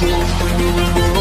do you remember.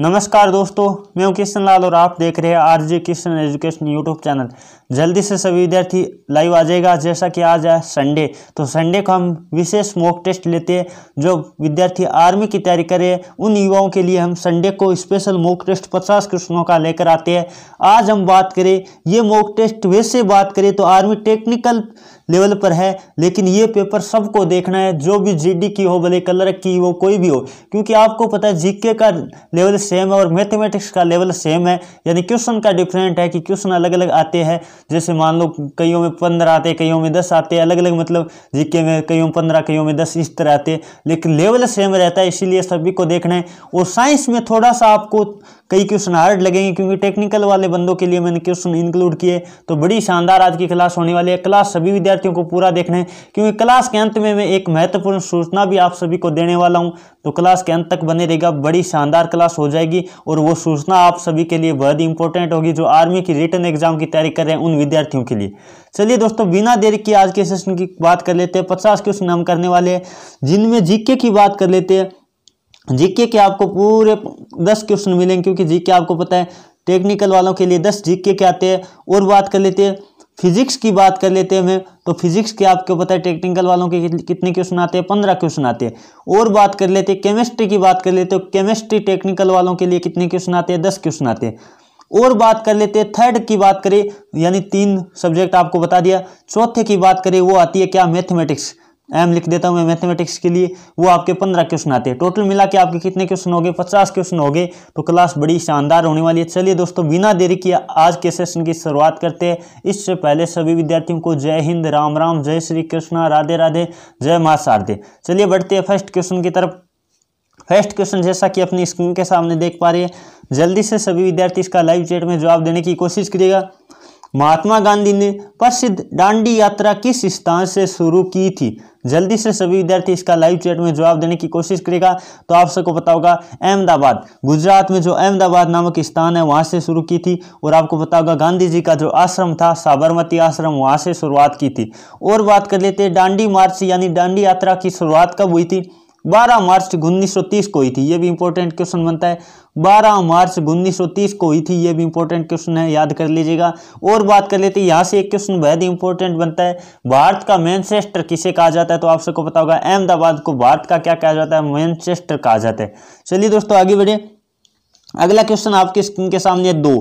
नमस्कार दोस्तों मैं हूं किशन लाल और आप देख रहे हैं RJ Krishna education YouTube channel जल्दी से सभी विद्यार्थी लाइव आ जाएगा जैसा कि आज है संडे तो संडे को हम विशेष मॉक टेस्ट लेते हैं जो विद्यार्थी आर्मी की तैयारी करे उन युवाओं के लिए हम संडे को स्पेशल मॉक टेस्ट पचास क्वेश्चनों का लेकर आते हैं आज हम बात करें ये मॉक टेस्ट वैसे बात करें तो आर्मी टेक्निकल लेवल पर है लेकिन ये पेपर सबको देखना है जो भी जीडी की हो भले कलर की हो कोई भी हो क्योंकि आपको पता है जीके का लेवल सेम है और मैथमेटिक्स का लेवल सेम है यानी क्वेश्चन का डिफरेंट है कि क्वेश्चन अलग अलग आते हैं जैसे मान लो कईयों में पंद्रह आते कईयों में दस आते अलग अलग मतलब जीके में कईयों पंद्रह कईयों में दस इस तरह आते लेकिन लेवल सेम रहता है इसीलिए सभी को देखना है और साइंस में थोड़ा सा आपको कई क्वेश्चन हार्ड लगेंगे क्योंकि टेक्निकल वाले बंदों के लिए मैंने क्वेश्चन इंक्लूड किए तो बड़ी शानदार आज की क्लास होने वाली है क्लास सभी विद्यार्थियों को पूरा देखना है क्योंकि क्लास के अंत में मैं एक महत्वपूर्ण सूचना भी आप सभी को देने वाला हूँ तो क्लास के अंत तक बने रहेगा बड़ी शानदार क्लास हो जाएगी और वो सूचना आप सभी के लिए बहुत ही इंपॉर्टेंट होगी जो आर्मी की रिटर्न एग्जाम की तैयारी कर रहे हैं उन विद्यार्थियों के लिए चलिए दोस्तों बिना देर के आज के सेशन की बात कर लेते हैं पचास क्वेश्चन हम करने वाले हैं जिनमें जीके की बात कर लेते हैं जीके के आपको पूरे दस क्वेश्चन मिलेंगे क्योंकि जीके आपको पता है टेक्निकल वालों के लिए दस जीके के आते हैं और बात कर लेते हैं फिजिक्स की बात कर लेते हैं हमें तो फिजिक्स के आपको पता है टेक्निकल वालों के कितने क्वेश्चन आते हैं पंद्रह क्वेश्चन आते हैं और बात कर लेते हैं केमिस्ट्री की बात कर लेते हो केमिस्ट्री टेक्निकल वालों के लिए कितने क्वेश्चन आते हैं दस क्वेश्चन आते हैं और बात कर लेते हैं थर्ड की बात करें यानी तीन सब्जेक्ट आपको बता दिया चौथे की बात करें वो आती है क्या मैथमेटिक्स एम लिख देता हूँ मैं मैथमेटिक्स के लिए वो आपके पंद्रह क्वेश्चन आते हैं टोटल मिला के आपके कितने क्वेश्चन हो गए पचास क्वेश्चन हो गए तो क्लास बड़ी शानदार होने वाली है चलिए दोस्तों बिना देरी किए आज के सेशन की शुरुआत करते हैं इससे पहले सभी विद्यार्थियों को जय हिंद राम राम जय श्री कृष्णा राधे राधे जय माँ शारदे चलिए बढ़ते हैं फर्स्ट क्वेश्चन की तरफ फर्स्ट क्वेश्चन जैसा कि अपनी स्क्रीन के सामने देख पा रहे हैं जल्दी से सभी विद्यार्थी इसका लाइव चैट में जवाब देने की कोशिश करिएगा महात्मा गांधी ने प्रसिद्ध डांडी यात्रा किस स्थान से शुरू की थी जल्दी से सभी विद्यार्थी इसका लाइव चैट में जवाब देने की कोशिश करेगा तो आप सबको पता होगा अहमदाबाद गुजरात में जो अहमदाबाद नामक स्थान है वहाँ से शुरू की थी और आपको पता होगा गांधी जी का जो आश्रम था साबरमती आश्रम वहाँ से शुरुआत की थी और बात कर लेते हैं डांडी मार्च यानी डांडी यात्रा की शुरुआत कब हुई थी 12 मार्च उन्नीस को हुई थी ये भी इंपॉर्टेंट क्वेश्चन बनता है 12 मार्च उन्नीस को हुई थी ये भी इंपॉर्टेंट क्वेश्चन है याद कर लीजिएगा और बात कर लेते हैं यहाँ से एक क्वेश्चन बेहद इंपॉर्टेंट बनता है भारत का मैनचेस्टर किसे कहा जाता है तो आप सबको पता होगा अहमदाबाद को भारत का क्या कहा जाता है मैनचेस्टर कहा जाता है चलिए दोस्तों आगे बढ़े अगला क्वेश्चन आपके स्क्रीन के सामने दो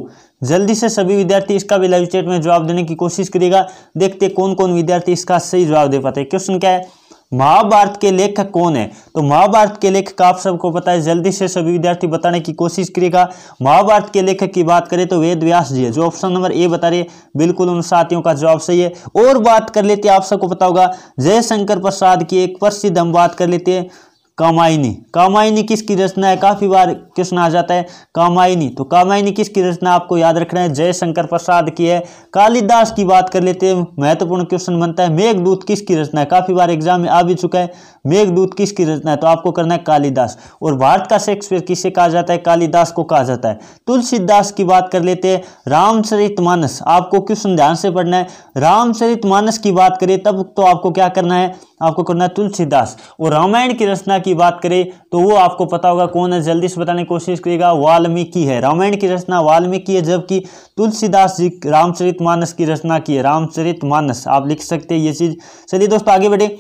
जल्दी से सभी विद्यार्थी इसका भी लाइव चैट में जवाब देने की कोशिश करेगा देखते कौन कौन विद्यार्थी इसका सही जवाब दे पाते क्वेश्चन क्या है महाभारत के लेखक कौन है तो महाभारत के लेखक आप सबको पता है जल्दी से सभी विद्यार्थी बताने की कोशिश करेगा महाभारत के लेखक की बात करें तो वेद व्यास जी है जो ऑप्शन नंबर ए बता रहे बिल्कुल उन साथियों का जवाब सही है और बात कर लेते हैं आप सबको पता होगा जयशंकर प्रसाद की एक प्रसिद्ध हम बात कर लेते हैं कामायनी कामायनी किसकी रचना है काफ़ी बार क्वेश्चन आ जाता है कामायनी तो कामायनी किसकी रचना आपको याद रखना है जयशंकर प्रसाद की है कालिदास की बात कर लेते हैं महत्वपूर्ण क्वेश्चन बनता है मेघदूत किसकी रचना है काफ़ी बार एग्जाम में आ भी चुका है मेघदूत किसकी रचना है तो आपको करना है कालिदास और भारत का शेक्सपियर किसे कहा जाता है कालिदास को कहा जाता है तुलसीदास की बात कर लेते हैं रामचरित मानस आपको क्वेश्चन ध्यान से पढ़ना है रामचरित मानस की बात करिए तब तो आपको क्या करना है आपको करना है तुलसीदास और रामायण की रचना की बात करें तो वो आपको पता होगा कौन है जल्दी से बताने की कोशिश करेगा वाल्मीकि है रामायण की रचना वाल्मीकि है जबकि तुलसीदास जी रामचरित मानस की रचना की है रामचरित मानस आप लिख सकते हैं ये चीज़ चलिए दोस्तों आगे बढ़े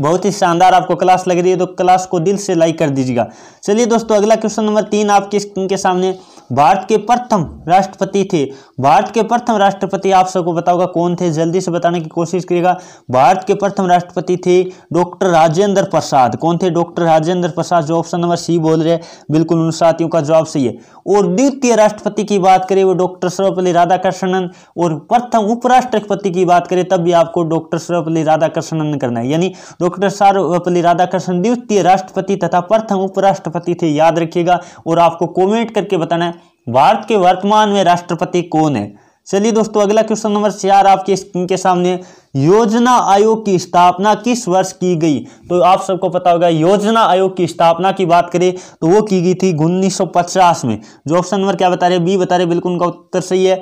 बहुत ही शानदार आपको क्लास लग रही है तो क्लास को दिल से लाइक कर दीजिएगा चलिए दोस्तों अगला क्वेश्चन नंबर तीन आपके स्क्रीन के सामने भारत के प्रथम राष्ट्रपति थे भारत के प्रथम राष्ट्रपति आप सबको बताओगा कौन थे जल्दी से बताने की कोशिश करिएगा भारत के प्रथम राष्ट्रपति थे डॉक्टर राजेंद्र प्रसाद कौन थे डॉक्टर राजेंद्र प्रसाद जो ऑप्शन नंबर सी बोल रहे हैं बिल्कुल उन साथियों का जवाब सही है और द्वितीय राष्ट्रपति की बात करें वो डॉक्टर सर्वपल्ली राधाकृष्णन और प्रथम उपराष्ट्रपति की बात करें तब भी आपको डॉक्टर सर्वपल्ली राधाकृष्णन करना है यानी डॉक्टर सर्वपल्ली राधाकृष्णन द्वितीय राष्ट्रपति तथा प्रथम उपराष्ट्रपति थे याद रखिएगा और आपको कॉमेंट करके बताना है भारत के वर्तमान में राष्ट्रपति कौन है चलिए दोस्तों अगला क्वेश्चन नंबर चार आपके स्क्रीन के सामने योजना आयोग की स्थापना किस वर्ष की गई तो आप सबको पता होगा योजना आयोग की स्थापना की बात करें तो वो की गई थी उन्नीस में जो ऑप्शन नंबर क्या बता रहे बी बता रहे बिल्कुल उनका उत्तर सही है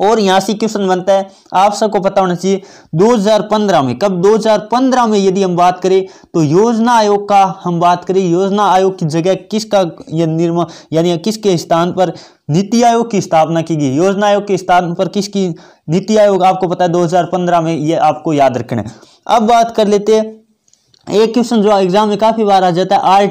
और यहाँ से क्वेश्चन बनता है आप सबको पता होना चाहिए 2015 में कब 2015 में यदि हम बात करें तो योजना आयोग का हम बात करें योजना आयोग की जगह किसका निर्माण यानी किसके स्थान पर नीति आयोग की स्थापना की गई योजना आयोग के स्थान पर किसकी नीति आयोग आपको पता है 2015 में ये आपको याद रखना है अब बात कर लेते हैं एक क्वेश्चन जो एग्जाम में काफी बार आ जाता है आर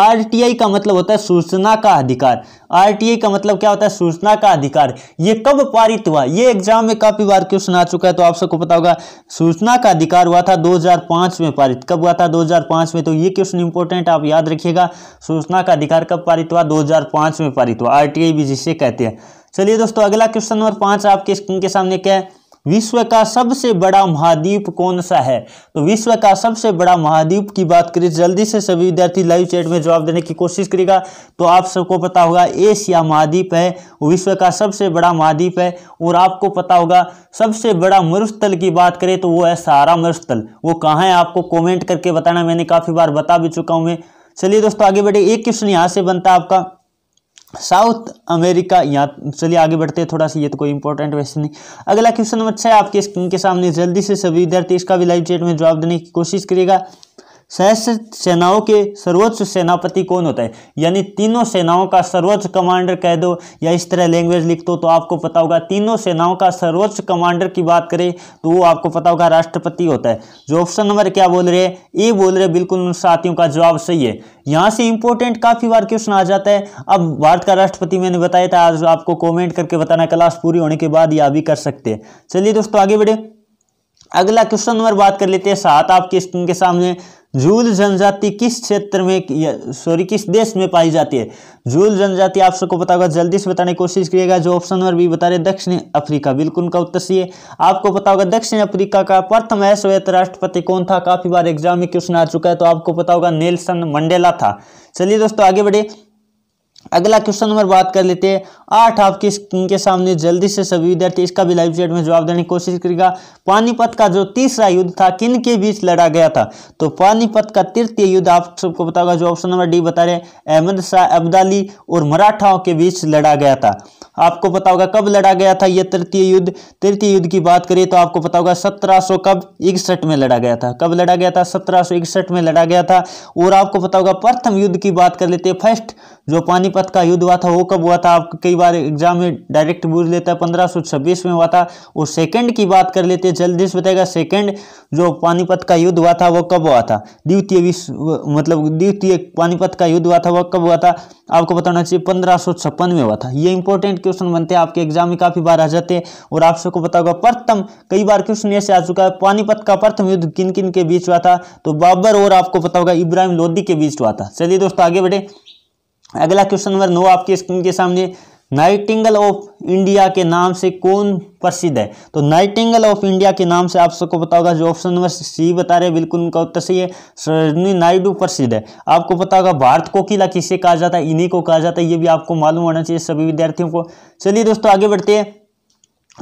आरटीआई का मतलब होता है सूचना का अधिकार आरटीआई का मतलब क्या होता है सूचना का अधिकार ये कब पारित हुआ ये एग्जाम में काफी बार क्वेश्चन आ चुका है तो आप सबको पता होगा सूचना का अधिकार हुआ था 2005 में पारित कब हुआ था 2005 में तो ये क्वेश्चन इंपॉर्टेंट आप याद रखिएगा सूचना का अधिकार कब पारित हुआ दो में पारित हुआ आर भी जिसे कहते हैं चलिए दोस्तों अगला क्वेश्चन नंबर पांच आपके स्क्रीन के सामने क्या है विश्व का सबसे बड़ा महाद्वीप कौन सा है तो विश्व का सबसे बड़ा महाद्वीप की बात करें जल्दी से सभी विद्यार्थी लाइव चैट में जवाब देने की कोशिश करेगा तो आप सबको पता होगा एशिया महाद्वीप है विश्व का सबसे बड़ा महाद्वीप है और आपको पता होगा सबसे बड़ा मरुस्थल की बात करें तो वो है सारा मरुस्थल वो कहाँ है आपको कॉमेंट करके बताना मैंने काफ़ी बार बता भी चुका हूँ मैं चलिए दोस्तों आगे बढ़े एक क्वेश्चन यहाँ से बनता है आपका साउथ अमेरिका यहाँ चलिए आगे बढ़ते हैं थोड़ा सा ये तो कोई इंपॉर्टेंट क्वेश्चन नहीं अगला क्वेश्चन नंबर छः आपके स्क्रीन के सामने जल्दी से सभी विद्यार्थी इसका भी लाइव चैट में जवाब देने की कोशिश करिएगा सहस्त्र सेनाओं के सर्वोच्च सेनापति कौन होता है यानी तीनों सेनाओं का सर्वोच्च कमांडर कह दो या इस तरह लैंग्वेज लिख दो तो आपको पता होगा तीनों सेनाओं का सर्वोच्च कमांडर की बात करें तो वो आपको पता होगा राष्ट्रपति होता है जो ऑप्शन नंबर क्या बोल रहे हैं ए बोल रहे बिल्कुल उन साथियों का जवाब सही है यहाँ से इंपॉर्टेंट काफ़ी बार क्वेश्चन आ जाता है अब भारत का राष्ट्रपति मैंने बताया था आज आपको कॉमेंट करके बताना क्लास पूरी होने के बाद या भी कर सकते हैं चलिए दोस्तों आगे बढ़े अगला क्वेश्चन नंबर बात कर लेते हैं सात आपके स्क्रीन के सामने जूल जनजाति किस क्षेत्र में सॉरी किस देश में पाई जाती है जूल जनजाति आप सबको पता होगा जल्दी से बताने की कोशिश करिएगा जो ऑप्शन नंबर बी बता रहे दक्षिण अफ्रीका बिल्कुल उनका उत्तर सही है आपको पता होगा दक्षिण अफ्रीका का प्रथम अश्वेत राष्ट्रपति कौन था काफी बार एग्जाम में क्वेश्चन आ चुका है तो आपको पता होगा नेल्सन मंडेला था चलिए दोस्तों आगे बढ़े अगला क्वेश्चन नंबर बात कर लेते हैं आठ आपके स्क्रीन के सामने जल्दी से सभी विद्यार्थी इसका भी लाइव चैट में जवाब देने की कोशिश करेगा पानीपत का जो तीसरा युद्ध था किन के बीच लड़ा गया था तो पानीपत का तृतीय युद्ध आप सबको पता होगा जो ऑप्शन नंबर डी बता रहे हैं अहमद शाह अब्दाली और मराठाओं के बीच लड़ा गया था आपको पता होगा कब लड़ा गया था यह तृतीय युद्ध तृतीय युद्ध की बात करें तो आपको पता होगा सत्रह कब इकसठ में लड़ा गया था कब लड़ा गया था सत्रह में लड़ा गया था और आपको पता होगा प्रथम युद्ध की बात कर लेते हैं फर्स्ट जो पानी पानीपत का युद्ध हुआ था वो कब हुआ था आप कई बार एग्जाम में डायरेक्ट पूछ लेता है पंद्रह में हुआ था और सेकंड की बात कर लेते हैं जल्दी से बताएगा सेकंड जो पानीपत का युद्ध हुआ था वो कब हुआ था द्वितीय विश्व मतलब द्वितीय पानीपत का युद्ध हुआ था वो कब हुआ था आपको बताना चाहिए पंद्रह में हुआ था ये इंपॉर्टेंट क्वेश्चन बनते हैं आपके एग्जाम में काफ़ी बार आ जाते हैं और आप सबको पता होगा प्रथम कई बार क्वेश्चन ऐसे आ चुका है पानीपत का प्रथम युद्ध किन किन के बीच हुआ था तो बाबर और आपको पता होगा इब्राहिम लोदी के बीच हुआ था चलिए दोस्तों आगे बढ़े अगला क्वेश्चन नंबर नौ आपके स्क्रीन के सामने नाइटिंगल ऑफ इंडिया के नाम से कौन प्रसिद्ध है तो नाइटिंगल ऑफ इंडिया के नाम से आप सबको पता होगा जो ऑप्शन नंबर सी बता रहे हैं बिल्कुल उनका उत्तर सही है सरोजनी नायडू प्रसिद्ध है आपको पता होगा भारत कोकिला किसे कहा जाता है इन्हीं को कहा जाता है ये भी आपको मालूम होना चाहिए सभी विद्यार्थियों को चलिए दोस्तों आगे बढ़ते हैं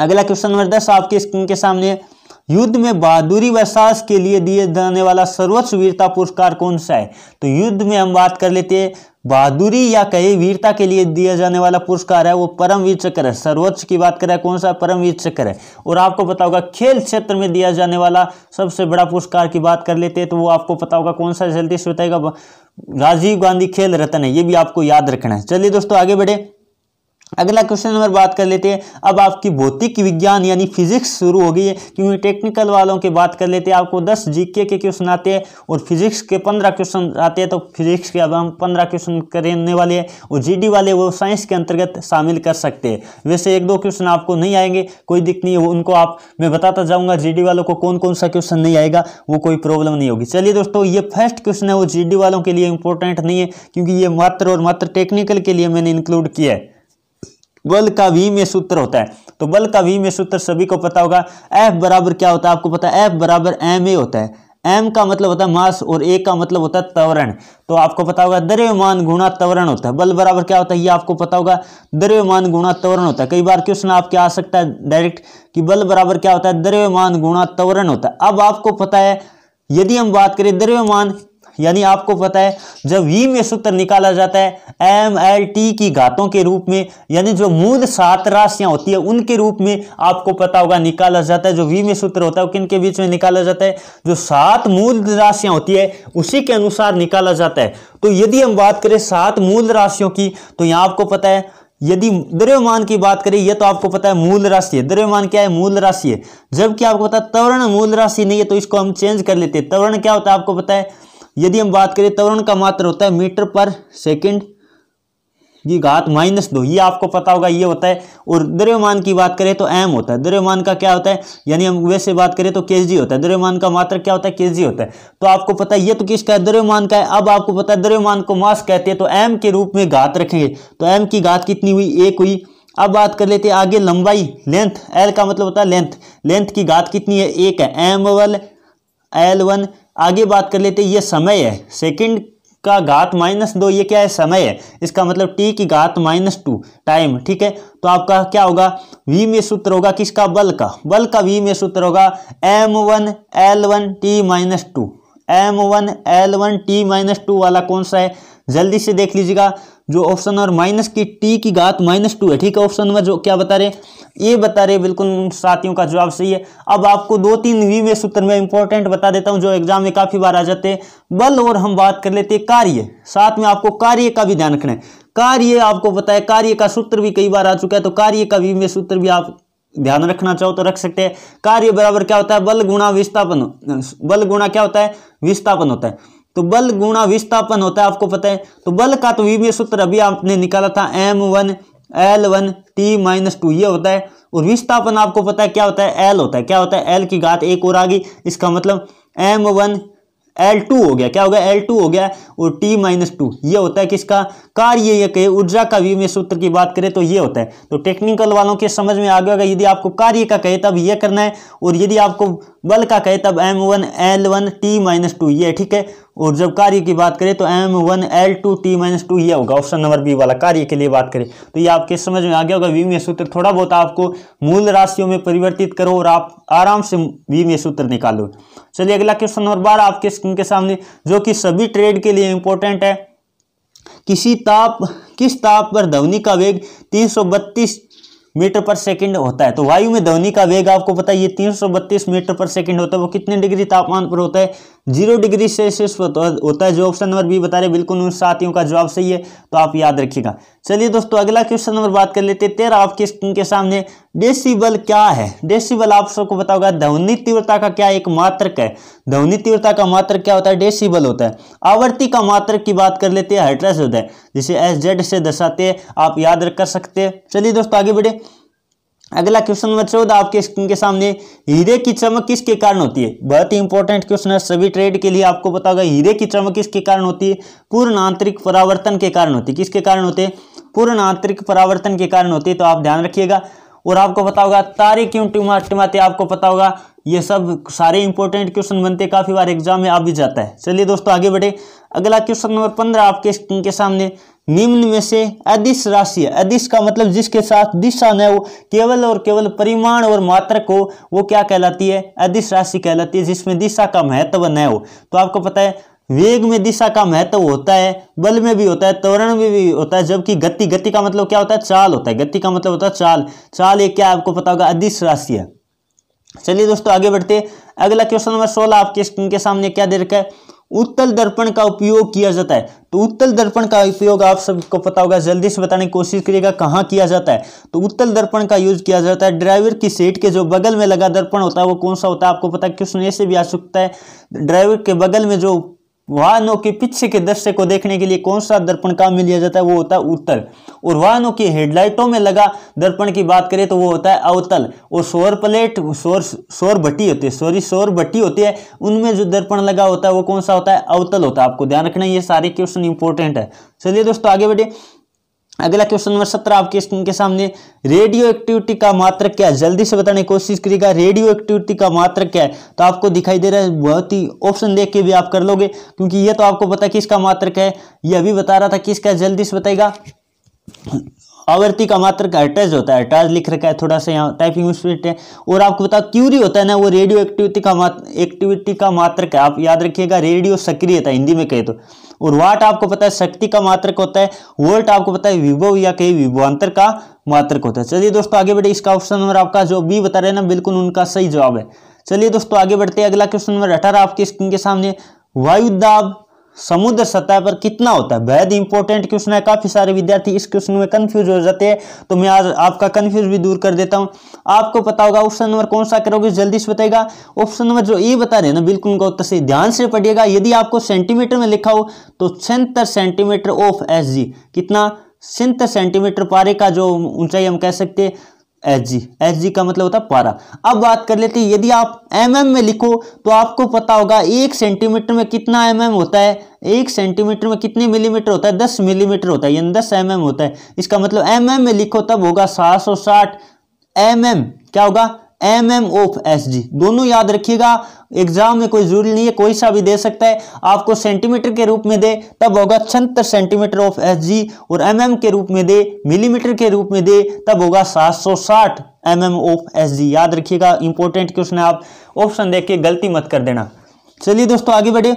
अगला क्वेश्चन नंबर दस आपके स्क्रीन के सामने है युद्ध में बहादुरी व साहस के लिए दिए जाने वाला सर्वोच्च वीरता पुरस्कार कौन सा है तो युद्ध में हम बात कर लेते हैं बहादुरी या कहीं वीरता के लिए दिया जाने वाला पुरस्कार है वो परमवीर चक्र है सर्वोच्च की बात करें कौन सा परमवीर चक्र है और आपको पता होगा खेल क्षेत्र में दिया जाने वाला सबसे बड़ा पुरस्कार की बात कर लेते हैं तो वो आपको पता होगा कौन सा जल्दी से बताएगा राजीव गांधी खेल रत्न है ये भी आपको याद रखना है चलिए दोस्तों आगे बढ़े अगला क्वेश्चन नंबर बात कर लेते हैं अब आपकी भौतिक विज्ञान यानी फिजिक्स शुरू हो गई है क्योंकि टेक्निकल वालों की बात कर लेते हैं आपको 10 जीके के क्वेश्चन आते हैं और फिजिक्स के 15 क्वेश्चन आते हैं तो फिजिक्स के अब हम 15 क्वेश्चन करने वाले हैं और जीडी वाले वो साइंस के अंतर्गत शामिल कर सकते हैं वैसे एक दो क्वेश्चन आपको नहीं आएंगे कोई दिक्कत नहीं है उनको आप मैं बताता जाऊँगा जी वालों को कौन कौन सा क्वेश्चन नहीं आएगा वो कोई प्रॉब्लम नहीं होगी चलिए दोस्तों ये फर्स्ट क्वेश्चन है वो जी वालों के लिए इंपॉर्टेंट नहीं है क्योंकि ये मात्र और मात्र टेक्निकल के लिए मैंने इंक्लूड किया है बल का वी में सूत्र होता है तो बल का वी में सूत्र सभी को पता होगा एफ बराबर क्या होता है आपको पता है एफ बराबर एम ए होता है एम का मतलब होता है मास और ए का मतलब होता है त्वरण तो आपको पता होगा द्रव्यमान गुणा त्वरण होता है बल बराबर क्या होता है ये आपको पता होगा द्रव्यमान गुणा त्वरण होता है कई बार क्वेश्चन आपके आ सकता है डायरेक्ट कि बल बराबर क्या होता है द्रव्यमान गुणा त्वरण होता है अब आपको पता है यदि हम बात करें द्रव्यमान यानी आपको पता है जब वी में सूत्र निकाला जाता है एम एल टी की घातों के रूप में यानी जो मूल सात राशियां होती है उनके रूप में आपको पता होगा निकाला जाता है जो वी में सूत्र होता है किन के बीच में निकाला जाता है जो सात मूल राशियां होती है उसी के अनुसार निकाला जाता है तो यदि हम बात करें सात मूल राशियों की तो यहां आपको पता है यदि द्रव्यमान की बात करें यह तो आपको पता है मूल राशि है द्रव्यमान क्या है मूल राशि है जबकि आपको पता है तवर्ण मूल राशि नहीं है तो इसको हम चेंज कर लेते हैं तवर्ण क्या होता है आपको पता है यदि हम बात करें त्वरण का मात्र होता है मीटर पर सेकेंड ये घात माइनस दो ये आपको पता होगा ये होता है और द्रव्यमान की बात करें तो एम होता है द्रव्यमान का क्या होता है यानी हम वैसे बात करें तो केजी होता है द्रव्यमान का मात्र क्या होता है केजी होता है तो आपको पता है ये तो किसका है द्रव्यमान का है अब आपको पता है द्रव्यमान को मास कहते हैं तो एम के रूप में घात रखेंगे तो एम की घात कितनी हुई एक हुई अब बात कर लेते हैं आगे लंबाई लेंथ एल का मतलब होता है लेंथ लेंथ की घात कितनी है एक है एम वन एल वन आगे बात कर लेते हैं ये समय है सेकंड का घात माइनस दो ये क्या है समय है इसका मतलब टी की घात माइनस टू टाइम ठीक है तो आपका क्या होगा वी में सूत्र होगा किसका बल का बल का वी में सूत्र होगा M one L one T minus two M one L one T minus two वाला कौन सा है जल्दी से देख लीजिएगा जो ऑप्शन और माइनस की टी की घात माइनस टू है ठीक है ऑप्शन नंबर जो क्या बता रहे ये बता रहे बिल्कुल साथियों का जवाब सही है अब आपको दो तीन वी में सूत्र में इंपॉर्टेंट बता देता हूं जो एग्जाम में काफ़ी बार आ जाते हैं बल और हम बात कर लेते हैं कार्य साथ में आपको कार्य का भी ध्यान रखना है कार्य आपको पता है कार्य का सूत्र भी कई बार आ चुका है तो कार्य का वी सूत्र भी आप ध्यान रखना चाहो तो रख सकते हैं कार्य बराबर क्या होता है बल गुणा विस्थापन बल गुणा क्या होता है विस्थापन होता है तो बल गुणा विस्थापन होता है आपको पता है तो बल का तो वीवीय सूत्र अभी आपने निकाला था M one L one T minus two ये होता है और विस्थापन आपको पता है क्या होता है एल होता है क्या होता है एल की घात एक और आ गई इसका मतलब एम वन एल टू हो गया क्या हो गया एल टू हो गया और टी माइनस टू ये होता है किसका कार्य ये कहे ऊर्जा का वी सूत्र की बात करें तो ये होता है तो टेक्निकल वालों के समझ में आ गया यदि आपको कार्य का कहे तब ये करना है और यदि आपको बल का कहे तब M one L one T minus two ये ठीक है और जब कार्य की बात करें तो M one L two T minus two यह होगा ऑप्शन नंबर बी वाला कार्य के लिए बात करें तो ये आपके समझ में आ गया होगा वीमे सूत्र थोड़ा बहुत आपको मूल राशियों में परिवर्तित करो और आप आराम से वीमे सूत्र निकालो चलिए अगला क्वेश्चन नंबर बारह आपके स्क्रीन के सामने जो कि सभी ट्रेड के लिए इंपॉर्टेंट है किसी ताप किस ताप पर ध्वनि का वेग तीन मीटर पर सेकंड होता है तो वायु में ध्वनि का वेग आपको पता है ये 332 मीटर पर सेकंड होता है वो कितने डिग्री तापमान पर होता है जीरो डिग्री सेल्सियस पर तो होता है जो ऑप्शन नंबर बी बता रहे बिल्कुल उन साथियों का जवाब सही है तो आप याद रखिएगा चलिए दोस्तों अगला क्वेश्चन नंबर बात कर लेते हैं तेरह आपके स्क्रीन के सामने डेसिबल क्या है डेसिबल आप सबको बताओगा ध्वनि तीव्रता का क्या एक मात्रक है ध्वनि तीव्रता का मात्र क्या होता है डेसिबल होता है आवर्ती का मात्र की बात कर लेते हैं हर्ट्रस होता है जिसे एस जेड से दर्शाते हैं आप याद कर सकते हैं चलिए दोस्तों आगे बढ़े अगला क्वेश्चन नंबर चौदह आपके स्क्रीन के सामने हीरे की चमक किसके कारण होती है बहुत ही इंपॉर्टेंट क्वेश्चन है सभी ट्रेड के लिए आपको पता होगा हीरे की चमक किसके कारण होती है पूर्ण आंतरिक परावर्तन के कारण होती है किसके कारण होते हैं पूर्ण आंतरिक परावर्तन के कारण होती है तो आप ध्यान रखिएगा और आपको पता होगा तारीख क्यों टिमाते आपको पता होगा ये सब सारे इंपॉर्टेंट क्वेश्चन बनते काफ़ी बार एग्जाम में आ भी जाता है चलिए दोस्तों आगे बढ़े अगला क्वेश्चन नंबर पंद्रह आपके स्क्रीन के सामने निम्न में से अधिस राशि अधिस का मतलब जिसके साथ दिशा न हो केवल और केवल परिमाण और मात्र को वो क्या कहलाती है अधिस राशि कहलाती है जिसमें दिशा का महत्व न हो तो आपको पता है वेग में दिशा का महत्व तो होता है बल में भी होता है त्वरण में भी होता है जबकि गति गति का मतलब क्या होता है चाल होता है गति का मतलब होता है चाल चाल ये क्या आपको पता होगा अधिस राशि है चलिए दोस्तों आगे बढ़ते अगला क्वेश्चन नंबर सोलह आपके स्क्रीन के सामने क्या दे रखा है उत्तल दर्पण का उपयोग किया जाता है तो उत्तल दर्पण का उपयोग आप सबको पता होगा जल्दी से बताने की कोशिश करिएगा कहाँ किया जाता है तो उत्तल दर्पण का यूज किया जाता है ड्राइवर की सीट के जो बगल में लगा दर्पण होता है वो कौन सा होता है आपको पता है क्वेश्चन ऐसे भी आ सकता है ड्राइवर के बगल में जो वाहनों के पीछे के दृश्य को देखने के लिए कौन सा दर्पण काम में लिया जाता है वो होता है उत्तल और वाहनों की हेडलाइटों में लगा दर्पण की बात करें तो वो होता है अवतल और सौर प्लेट सौर सौर भट्टी होती है सॉरी सौर भट्टी होती है उनमें जो दर्पण लगा होता है वो कौन सा होता है अवतल होता है आपको ध्यान रखना ये सारे क्वेश्चन इंपॉर्टेंट है चलिए दोस्तों आगे बढ़े अगला क्वेश्चन नंबर सत्रह आपके स्क्रीन के सामने रेडियो एक्टिविटी का मात्र क्या है जल्दी से बताने की कोशिश करिएगा रेडियो एक्टिविटी का मात्र क्या है तो आपको दिखाई दे रहा है बहुत ही ऑप्शन देख के भी आप कर लोगे क्योंकि ये तो आपको पता किसका मात्र क्या है ये अभी बता रहा था किसका जल्दी से बताएगा आवर्ती का मात्र का अटैच होता है अटैच लिख रखा है थोड़ा सा यहाँ टाइपिंग मिस्टेक है और आपको बताओ क्यूरी होता है ना वो रेडियो एक्टिविटी का एक्टिविटी का मात्र का आप याद रखिएगा रेडियो सक्रियता हिंदी में कहे तो और वाट आपको पता है शक्ति का मात्रक होता है वोल्ट आपको पता है विभव या कहीं विभवांतर का मात्रक होता है चलिए दोस्तों आगे बढ़े इसका ऑप्शन नंबर आपका जो बी बता रहे ना बिल्कुल उनका सही जवाब है चलिए दोस्तों आगे बढ़ते हैं अगला क्वेश्चन नंबर अठारह आपके स्क्रीन के सामने वायुदाब समुद्र सतह पर कितना होता है बेहद इंपॉर्टेंट क्वेश्चन है काफ़ी सारे विद्यार्थी इस क्वेश्चन में कंफ्यूज हो जाते हैं तो मैं आज आपका कंफ्यूज भी दूर कर देता हूं आपको पता होगा ऑप्शन नंबर कौन सा करोगे जल्दी से बताएगा ऑप्शन नंबर जो ये बता रहे ना बिल्कुल उत्तर से ध्यान से पढ़िएगा यदि आपको सेंटीमीटर में लिखा हो तो छिहत्तर सेंटीमीटर ऑफ एस कितना छिहत्तर सेंटीमीटर पारे का जो ऊंचाई हम कह सकते हैं एच जी एच जी का मतलब होता है पारा अब बात कर लेते हैं यदि आप एम mm में लिखो तो आपको पता होगा एक सेंटीमीटर में कितना एम mm होता है एक सेंटीमीटर में कितने मिलीमीटर होता है दस मिलीमीटर होता है यानी दस एम mm होता है इसका मतलब एम mm में लिखो तब होगा सात सौ साठ एम क्या होगा M M of S G दोनों याद रखिएगा एग्जाम में कोई जरूरी नहीं है कोई सा भी दे सकता है आपको सेंटीमीटर के रूप में दे तब होगा छहत्तर सेंटीमीटर ऑफ एस जी और एम एम के रूप में दे मिलीमीटर के रूप में दे तब होगा 760 M M of S G याद रखिएगा इंपॉर्टेंट क्वेश्चन है आप ऑप्शन देख के गलती मत कर देना चलिए दोस्तों आगे बढ़े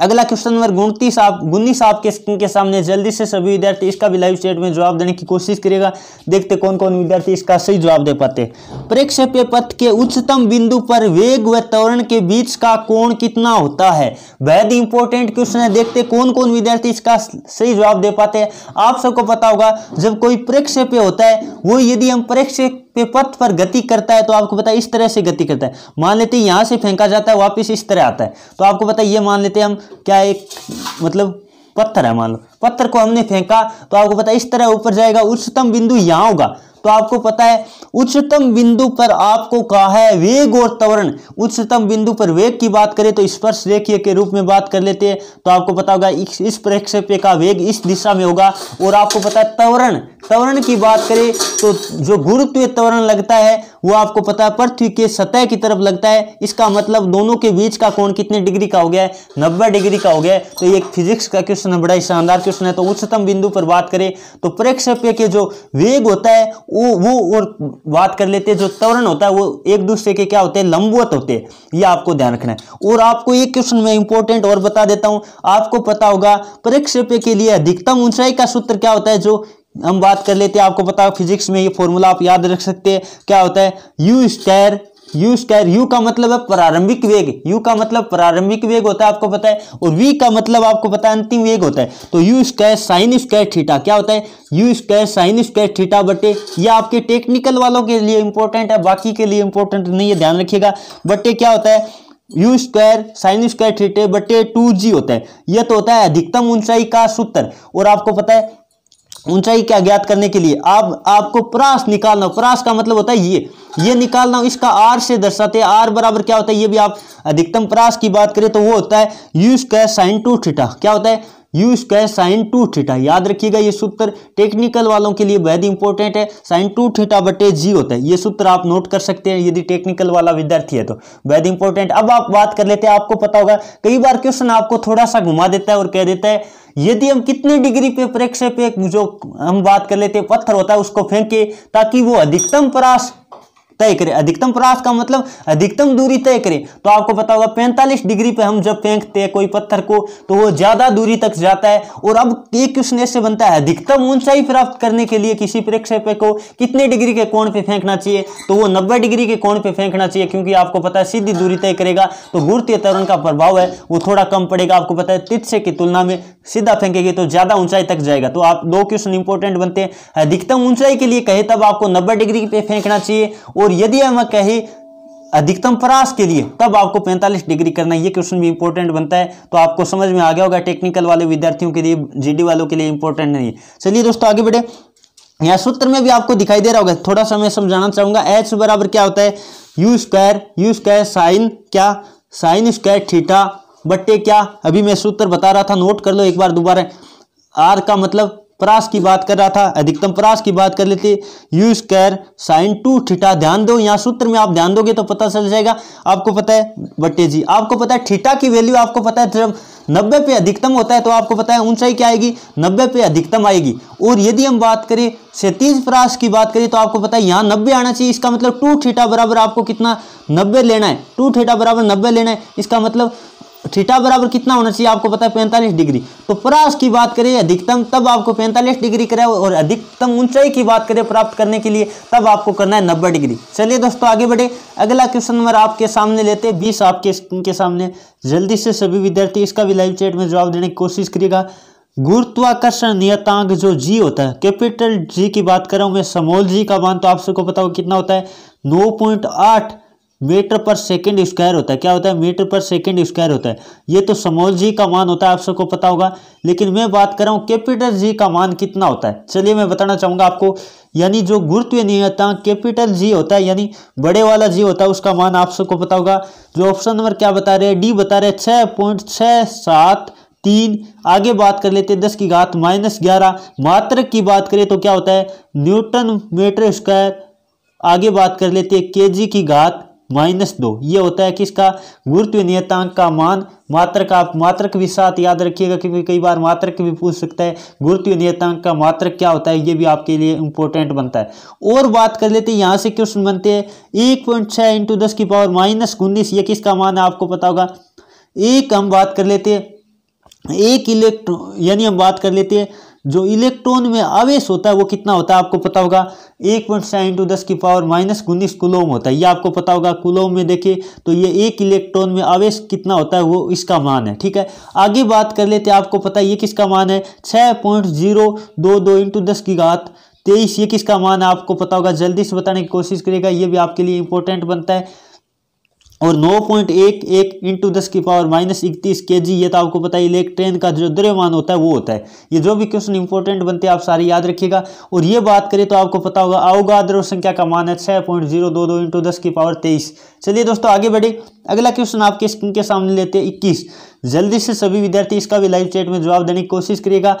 अगला क्वेश्चन नंबर उनतीस आप उन्नीस आपके स्क्रीन के सामने जल्दी से सभी विद्यार्थी इसका भी लाइव स्टेट में जवाब देने की कोशिश करेगा देखते कौन कौन विद्यार्थी इसका सही जवाब दे पाते प्रेक्षेप्य पथ के उच्चतम बिंदु पर वेग व त्वरण के बीच का कोण कितना होता है वैध इंपॉर्टेंट क्वेश्चन है देखते कौन कौन विद्यार्थी इसका सही जवाब दे पाते हैं आप सबको पता होगा जब कोई प्रेक्षेप्य होता है वो यदि हम प्रेक्षक पे पथ पर गति करता है तो आपको पता है इस तरह से गति करता है मान लेते हैं यहाँ से फेंका जाता है वापस इस तरह आता है तो आपको पता है ये मान लेते हैं हम क्या एक मतलब पत्थर है मान लो पत्थर को हमने फेंका तो आपको पता है इस तरह ऊपर जाएगा उच्चतम बिंदु यहाँ होगा तो आपको पता है उच्चतम बिंदु पर आपको कहा है वेग और त्वरण उच्चतम बिंदु पर वेग की बात करें तो स्पर्श रेखीय के रूप में बात कर लेते हैं तो आपको पता होगा इस, इस का वेग इस दिशा में होगा और आपको पता है त्वरण त्वरण की बात करें तो जो गुरुत्व त्वरण लगता है वो आपको पता है पृथ्वी के सतह की तरफ लगता है इसका मतलब दोनों के बीच का कोण कितने डिग्री का हो गया है नब्बे डिग्री का हो गया है तो ये फिजिक्स का क्वेश्चन है बड़ा ही शानदार प्रश्न है तो उच्चतम बिंदु पर बात करें तो प्रक्षेप्य के जो वेग होता है वो वो और बात कर लेते हैं जो त्वरण होता है वो एक दूसरे के क्या होते हैं लंबवत होते हैं ये आपको ध्यान रखना है और आपको एक क्वेश्चन में इंपॉर्टेंट और बता देता हूं आपको पता होगा प्रक्षेप्य के लिए अधिकतम ऊंचाई का सूत्र क्या होता है जो हम बात कर लेते हैं आपको पता हो फिजिक्स में ये फॉर्मूला आप याद रख सकते हैं क्या होता है U square U square U का मतलब है प्रारंभिक वेग यू का मतलब प्रारंभिक वेग होता है आपको पता है और वी का मतलब आपको पता है अंतिम वेग होता है तो U square sine square theta क्या होता है U square sine square theta बटे ये आपके टेक्निकल वालों के लिए इंपॉर्टेंट है बाकी के लिए इंपॉर्टेंट नहीं है ध्यान रखिएगा बटे क्या होता है U square sine square theta बटे टू जी होता है यह तो होता है अधिकतम ऊंचाई का सूत्र और आपको पता है ऊंचाई क्या ज्ञात करने के लिए आप आपको प्रास निकालना प्रास का मतलब होता है ये ये निकालना इसका आर से दर्शाते हैं आर बराबर क्या होता है ये भी आप अधिकतम प्रास की बात करें तो वो होता है U square sine two theta क्या होता है U square sine two theta याद रखिएगा ये सूत्र टेक्निकल वालों के लिए बेहद इंपॉर्टेंट है साइन टू थीटा बटे जी होता है ये सूत्र आप नोट कर सकते हैं यदि टेक्निकल वाला विद्यार्थी है तो बेहद इंपॉर्टेंट अब आप बात कर लेते हैं आपको पता होगा कई बार क्वेश्चन आपको थोड़ा सा घुमा देता है और कह देता है यदि हम कितने डिग्री पे प्रेक्षय जो हम बात कर लेते हैं पत्थर होता है उसको फेंके ताकि वो अधिकतम परास तय करें अधिकतम प्रयास का मतलब अधिकतम दूरी तय करें तो आपको पता होगा 45 डिग्री पे हम जब फेंकते हैं कोई पत्थर को तो वो ज़्यादा दूरी तक जाता है और अब एक क्वेश्चन ऐसे बनता है अधिकतम ऊंचाई प्राप्त करने के लिए किसी प्रक्षेप को कितने डिग्री के कोण पे फेंकना चाहिए तो वो नब्बे डिग्री के कोण पर फेंकना चाहिए क्योंकि आपको पता है सीधी दूरी तय करेगा तो गुरुत्वीय तरण का प्रभाव है वो थोड़ा कम पड़ेगा आपको पता है तिरछे की तुलना में सीधा फेंकेगी तो ज़्यादा ऊंचाई तक जाएगा तो आप दो क्वेश्चन इंपोर्टेंट बनते हैं अधिकतम ऊंचाई के लिए कहे तब आपको नब्बे डिग्री पे फेंकना चाहिए और और यदि हम कहें अधिकतम परास के लिए तब आपको 45 डिग्री करना ये क्वेश्चन भी इंपॉर्टेंट बनता है तो आपको समझ में आ गया होगा टेक्निकल वाले विद्यार्थियों के लिए जीडी वालों के लिए इंपॉर्टेंट नहीं है चलिए दोस्तों आगे बढ़े यहाँ सूत्र में भी आपको दिखाई दे रहा होगा थोड़ा सा मैं समझाना चाहूंगा एच बराबर क्या होता है U square U square sine क्या साइन स्क्वायर थीटा बट्टे क्या अभी मैं सूत्र बता रहा था नोट कर लो एक बार दोबारा आर का मतलब प्रास की बात कर रहा था अधिकतम परास की बात कर लेते U square sine two theta ध्यान दो यहाँ सूत्र में आप ध्यान दोगे तो पता चल जाएगा आपको पता है बट्टे जी आपको पता है ठीटा की वैल्यू आपको पता है जब नब्बे पे अधिकतम होता है तो आपको पता है ऊंचाई क्या आएगी नब्बे पे अधिकतम आएगी और यदि हम बात करें सैतीस प्रास की बात करें तो आपको पता है यहाँ नब्बे आना चाहिए इसका मतलब टू ठीठा बराबर आपको कितना नब्बे लेना है टू ठीठा बराबर नब्बे लेना है इसका मतलब थीटा बराबर कितना होना चाहिए आपको पता है पैंतालीस डिग्री तो प्रयास की बात करें अधिकतम तब आपको पैंतालीस डिग्री करें और अधिकतम ऊंचाई की बात करें प्राप्त करने के लिए तब आपको करना है नब्बे डिग्री चलिए दोस्तों आगे बढ़े अगला क्वेश्चन नंबर आपके सामने लेते हैं बीस आपके स्क्रीन के सामने जल्दी से सभी विद्यार्थी इसका भी लाइव चैट में जवाब देने की कोशिश करिएगा गुरुत्वाकर्षण नियतांक जो जी होता है कैपिटल जी की बात कर रहा मैं समोल जी का मान तो आप सबको पता हो कितना होता है नौ पॉइंट आठ मीटर पर सेकेंड स्क्वायर होता है क्या होता है मीटर पर सेकेंड स्क्वायर होता है ये तो समोल जी का मान होता है आप सबको पता होगा लेकिन मैं बात कर रहा हूँ कैपिटल जी का मान कितना होता है चलिए मैं बताना चाहूंगा आपको यानी जो गुरुत्व नियता कैपिटल जी होता है यानी बड़े वाला जी होता है उसका मान आप सबको पता होगा जो ऑप्शन नंबर क्या बता रहे हैं डी बता रहे हैं छः पॉइंट छः सात तीन आगे बात कर लेते हैं दस की घात माइनस ग्यारह मात्र की बात करें तो क्या होता है न्यूटन मीटर स्क्वायर आगे बात कर लेते हैं के जी की घात माइनस दो ये होता है कि इसका गुरुत्व नियतांक का मान का आप मात्रक भी साथ याद रखिएगा क्योंकि कई बार मात्रक भी पूछ सकता है गुरुत्व नियतांक का मात्रक क्या होता है ये भी आपके लिए इंपॉर्टेंट बनता है और बात कर लेते हैं यहाँ से क्वेश्चन बनते हैं एक पॉइंट छः इंटू दस की पावर माइनस उन्नीस ये किसका मान है आपको पता होगा एक हम बात कर लेते हैं एक इलेक्ट्रॉन यानी हम बात कर लेते हैं जो इलेक्ट्रॉन में आवेश होता है वो कितना होता है आपको पता होगा एक पॉइंट साइन इंटू दस की पावर माइनस उन्नीस कुलोम होता है ये आपको पता होगा कुलोम में देखिए तो ये एक इलेक्ट्रॉन में आवेश कितना होता है वो इसका मान है ठीक है आगे बात कर लेते हैं आपको पता है ये किसका मान है छः पॉइंट जीरो दो दो इंटू दस की घात तेईस ये किसका मान है आपको पता होगा जल्दी से बताने की कोशिश करेगा ये भी आपके लिए इंपॉर्टेंट बनता है और 9.11 पॉइंट एक एक इंटू दस की पावर माइनस इकतीस के जी ये तो आपको पता ही इलेक्ट्रेन का जो द्रव्यमान होता है वो होता है ये जो भी क्वेश्चन इंपॉर्टेंट बनते हैं आप सारे याद रखिएगा और ये बात करें तो आपको पता होगा द्रव संख्या का मान है छः पॉइंट जीरो दो दो इंटू दस की पावर तेईस चलिए दोस्तों आगे बढ़े अगला क्वेश्चन आपके स्क्रीन के सामने लेते हैं इक्कीस जल्दी से सभी विद्यार्थी इसका भी लाइव चैट में जवाब देने की कोशिश करिएगा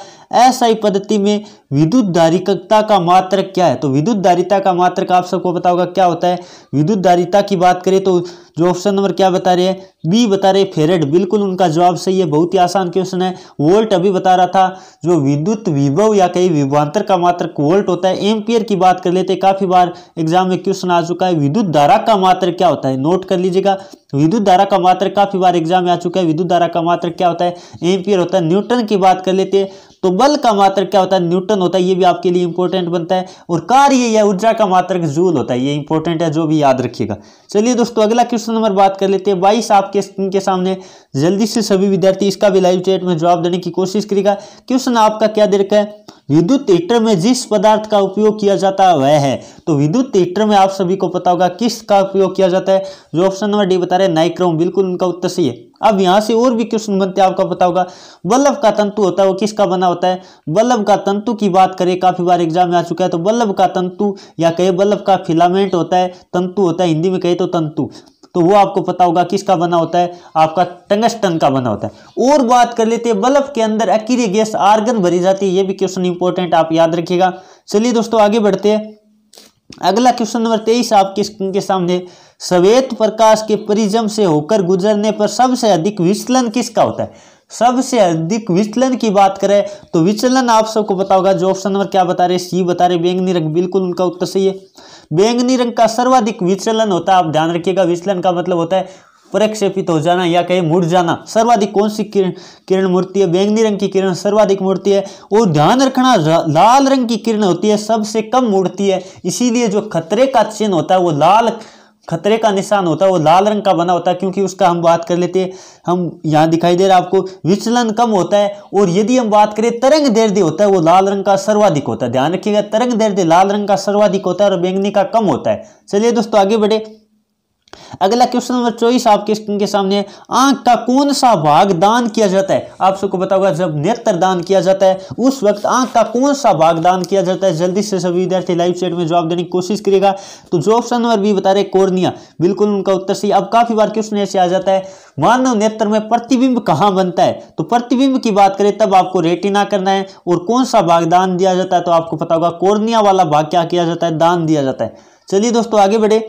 ही पद्धति में विद्युत धारिकता का मात्र क्या है तो विद्युत धारिता का मात्र का आप सबको बताओगा क्या होता है विद्युत धारिता की बात करें तो जो ऑप्शन नंबर क्या बता रहे हैं बी बता रहे फेरेड बिल्कुल उनका जवाब सही है बहुत ही आसान क्वेश्चन है वोल्ट अभी बता रहा था जो विद्युत विभव या कहीं विभवांतर का मात्र वोल्ट होता है एम्पियर की बात कर लेते काफ़ी बार एग्जाम में क्वेश्चन आ चुका है विद्युत धारा का मात्र क्या होता है है नोट कर लीजिएगा विद्युत धारा का मात्र काफ़ी बार एग्जाम में आ चुका है विद्युत धारा का मात्र क्या होता है एम्पियर होता है न्यूटन की बात कर लेते हैं तो बल का मात्र क्या होता है न्यूटन होता है ये भी आपके लिए इंपॉर्टेंट बनता है और कार्य या ऊर्जा का मात्र जूल होता है ये इंपॉर्टेंट है जो भी याद रखिएगा चलिए दोस्तों अगला क्वेश्चन नंबर बात कर लेते हैं बाईस आपके स्क्रीन के सामने जल्दी से सभी विद्यार्थी इसका भी लाइव चैट में जवाब देने की कोशिश करेगा क्वेश्चन आपका क्या दे रखा है विद्युत हीटर में जिस पदार्थ का उपयोग किया जाता है वह है तो विद्युत हीटर में आप सभी को पता होगा किसका उपयोग किया जाता है जो ऑप्शन नंबर डी बता रहे हैं नाइक्रोम बिल्कुल उनका उत्तर सही है अब यहां से और भी क्वेश्चन बनते हैं आपका पता होगा बल्लभ का तंतु होता है वो किसका बना होता है बल्लभ का तंतु की बात करें काफ़ी बार एग्जाम में आ चुका है तो बल्लभ का तंतु या कहे बल्लभ का फिलामेंट होता है तंतु होता है हिंदी में कहे तो तंतु तो वो आपको पता होगा किसका बना होता है आपका टंगस्टन का बना होता है और बात कर लेते हैं बल्ब के अंदर अक्रिय गैस आर्गन भरी जाती है ये भी क्वेश्चन इंपॉर्टेंट आप याद रखिएगा चलिए दोस्तों आगे बढ़ते हैं अगला क्वेश्चन नंबर तेईस आपके स्क्रीन के सामने श्वेत प्रकाश के परिजम से होकर गुजरने पर सबसे अधिक विचलन किसका होता है सबसे अधिक विचलन की बात करें तो विचलन आप सबको बताओगा जो ऑप्शन नंबर क्या बता रहे सी बता रहे बैंगनी रंग बिल्कुल उनका उत्तर सही है बैंगनी रंग का सर्वाधिक विचलन होता है आप ध्यान रखिएगा विचलन का मतलब होता है प्रक्षेपित हो जाना या कहीं मुड़ जाना सर्वाधिक कौन सी किरण किरण मूर्ति है बैंगनी रंग की किरण सर्वाधिक मूर्ति है और ध्यान रखना लाल रंग की किरण होती है सबसे कम मूर्ति है इसीलिए जो खतरे का चिन्ह होता है वो लाल खतरे का निशान होता है वो लाल रंग का बना होता है क्योंकि उसका हम बात कर लेते हैं हम यहाँ दिखाई दे रहा है आपको विचलन कम होता है और यदि हम बात करें तरंग दर्द होता है वो लाल रंग का सर्वाधिक होता है ध्यान रखिएगा तरंग दर्द लाल रंग का सर्वाधिक होता है और बैंगनी का कम होता है चलिए दोस्तों आगे बढ़े अगला क्वेश्चन नंबर चौबीस आपके स्क्रीन के सामने आंख का कौन सा भाग दान किया जाता है आप सबको बताऊंगा जब नेत्र दान किया जाता है उस वक्त आंख का कौन सा भाग दान किया जाता है जल्दी से सभी विद्यार्थी लाइव चैट में जवाब देने की कोशिश करेगा तो जो ऑप्शन नंबर बी बता रहे कोर्निया बिल्कुल उनका उत्तर सही अब काफी बार क्वेश्चन ऐसे आ जाता है मानव नेत्र में प्रतिबिंब कहां बनता है तो प्रतिबिंब की बात करें तब आपको रेटिना करना है और कौन सा भाग दान दिया जाता है तो आपको पता होगा कोर्निया वाला भाग क्या किया जाता है दान दिया जाता है चलिए दोस्तों आगे बढ़े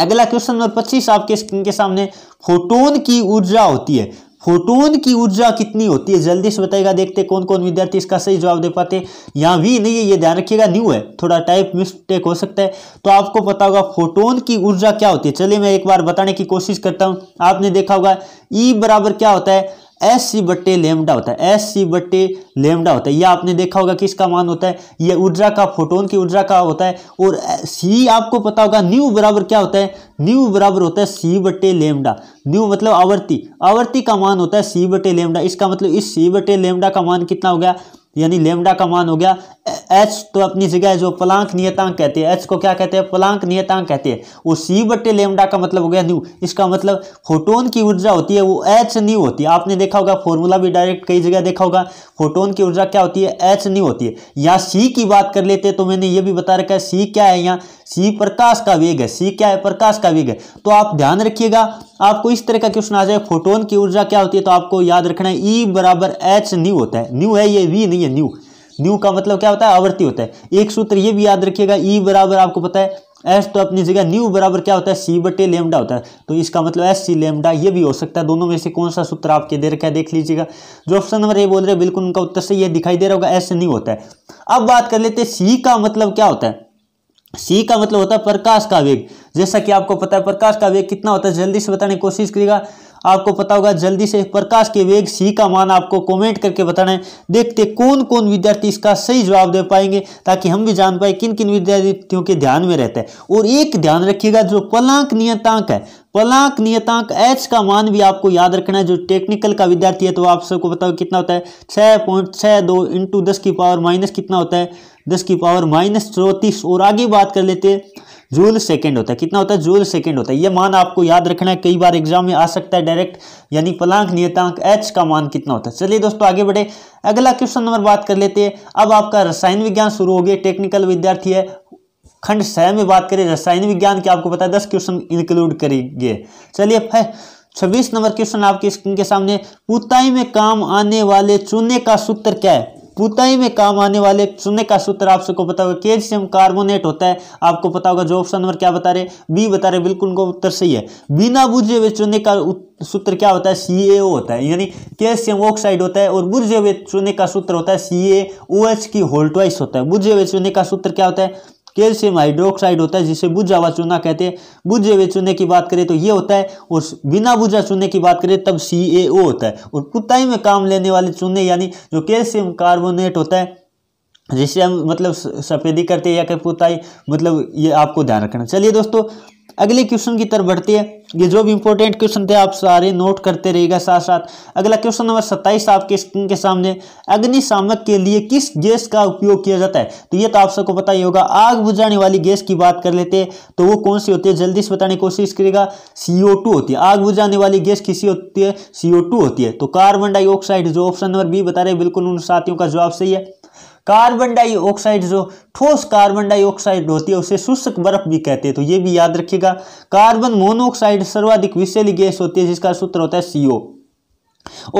अगला क्वेश्चन नंबर पच्चीस आपके स्क्रीन के सामने फोटोन की ऊर्जा होती है फोटोन की ऊर्जा कितनी होती है जल्दी से बताएगा देखते कौन कौन विद्यार्थी इसका सही जवाब दे पाते हैं यहाँ वी नहीं है ये ध्यान रखिएगा न्यू है थोड़ा टाइप मिस्टेक हो सकता है तो आपको पता होगा फोटोन की ऊर्जा क्या होती है चलिए मैं एक बार बताने की कोशिश करता हूँ आपने देखा होगा ई e बराबर क्या होता है एस सी बट्टे लेमडा होता है एस सी बट्टे लेमडा होता है यह आपने देखा होगा किसका मान होता है यह ऊर्जा का फोटोन की ऊर्जा का होता है और सी आपको पता होगा न्यू बराबर क्या होता है न्यू बराबर होता है सी बट्टे लेमडा न्यू मतलब आवर्ती आवर्ती का मान होता है सी बटे लेमडा इसका मतलब इस सी बटे लेमडा का मान कितना हो गया यानी लेमडा का मान हो गया एच तो अपनी जगह जो प्लांक नियतांक कहते हैं एच को क्या कहते हैं प्लांक नियतांक कहते हैं वो सी बट्टे लेमडा का मतलब हो गया न्यू इसका मतलब फोटोन की ऊर्जा होती है वो एच न्यू होती है आपने देखा होगा फॉर्मूला भी डायरेक्ट कई जगह देखा होगा फोटोन की ऊर्जा क्या होती है एच न्यू होती है यहाँ सी की बात कर लेते तो मैंने ये भी बता रखा है सी क्या है यहाँ सी प्रकाश का वेग है सी क्या है प्रकाश का वेग है तो आप ध्यान रखिएगा आपको इस तरह का क्वेश्चन आ जाए फोटोन की ऊर्जा क्या होती है तो आपको याद रखना है ई e बराबर एच न्यू होता है न्यू है ये वी नहीं है न्यू न्यू का मतलब क्या होता है आवर्ती होता है एक सूत्र ये भी याद रखिएगा ई e बराबर आपको पता है एस तो अपनी जगह न्यू बराबर क्या होता है सी बटे लेमडा होता है तो इसका मतलब एस सी लेमडा ये भी हो सकता है दोनों में से कौन सा सूत्र आपके दे रखा है देख लीजिएगा जो ऑप्शन नंबर ए बोल रहे हैं बिल्कुल उनका उत्तर से ये दिखाई दे रहा होगा एस न्यू होता है अब बात कर लेते सी का मतलब क्या होता है सी का मतलब होता है प्रकाश का वेग जैसा कि आपको पता है प्रकाश का वेग कितना होता है जल्दी से बताने की कोशिश करिएगा आपको पता होगा जल्दी से प्रकाश के वेग सी का मान आपको कमेंट करके बताना है देखते कौन कौन विद्यार्थी इसका सही जवाब दे पाएंगे ताकि हम भी जान पाए किन किन विद्यार्थियों के ध्यान में रहता है और एक ध्यान रखिएगा जो पलांक नियतांक है पलांक नियतांक एच का मान भी आपको याद रखना है जो टेक्निकल का विद्यार्थी है तो आप सबको बताओ कितना होता है छः पॉइंट छः दो इंटू दस की पावर माइनस कितना होता है दस की पावर माइनस चौंतीस और आगे बात कर लेते हैं जूल सेकेंड होता है कितना होता है जूल सेकेंड होता है ये मान आपको याद रखना है कई बार एग्जाम में आ सकता है डायरेक्ट यानी पलांक नियतांक एच का मान कितना होता है चलिए दोस्तों आगे बढ़े अगला क्वेश्चन नंबर बात कर लेते हैं अब आपका रसायन विज्ञान शुरू हो गया टेक्निकल विद्यार्थी है खंड सह में बात करें रसायन विज्ञान के आपको पता है दस क्वेश्चन इंक्लूड करेंगे चलिए छब्बीस नंबर क्वेश्चन आपकी स्क्रीन के सामने पुताई में काम आने वाले चूने का सूत्र क्या है पुताई में काम आने वाले सुनने का सूत्र आप सबको पता होगा कैल्शियम कार्बोनेट होता है आपको पता होगा जो ऑप्शन नंबर क्या बता रहे बी बता रहे बिल्कुल उनको उत्तर सही है बिना बुझे हुए चुने का सूत्र क्या होता है सी होता है यानी कैल्शियम ऑक्साइड होता है और बुझे हुए चुने का सूत्र होता है सी ए OH की होल्टवाइस होता है बुझे हुए चुने का सूत्र क्या होता है कैल्शियम हाइड्रोक्साइड होता है जिसे बुझा हुआ चूना कहते हैं बुझे हुए चूने की बात करें तो ये होता है और बिना बुझा चूने की बात करें तब सी होता है और पुताई में काम लेने वाले चूने यानी जो कैल्शियम कार्बोनेट होता है जिससे हम मतलब सफेदी करते हैं या कि पुताई मतलब ये आपको ध्यान रखना चलिए दोस्तों अगले क्वेश्चन की तरफ बढ़ते हैं ये जो भी इंपॉर्टेंट क्वेश्चन थे आप सारे नोट करते रहेगा साथ साथ अगला क्वेश्चन नंबर सत्ताईस आपके स्क्रीन के सामने अग्निशामक के लिए किस गैस का उपयोग किया जाता है तो ये तो आप सबको पता ही होगा आग बुझाने वाली गैस की बात कर लेते हैं तो वो कौन सी होती है जल्दी से बताने की कोशिश करेगा सीओ टू होती है आग बुझाने वाली गैस किसी होती है सीओ टू होती है तो कार्बन डाइऑक्साइड जो ऑप्शन नंबर बी बता रहे बिल्कुल उन साथियों का जवाब सही है कार्बन डाइऑक्साइड जो ठोस कार्बन डाइऑक्साइड होती है उसे शुष्क बर्फ भी कहते हैं तो ये भी याद रखिएगा कार्बन मोनोऑक्साइड सर्वाधिक विषैली गैस होती है जिसका सूत्र होता है सीओ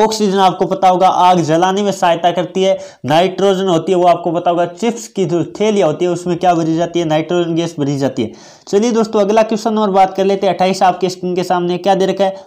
ऑक्सीजन आपको पता होगा आग जलाने में सहायता करती है नाइट्रोजन होती है वो आपको पता होगा चिप्स की जो थैलियाँ होती है उसमें क्या भरी जाती है नाइट्रोजन गैस भरी जाती है चलिए दोस्तों अगला क्वेश्चन और बात कर लेते हैं अट्ठाईस आपके स्क्रीन के सामने क्या दे रखा है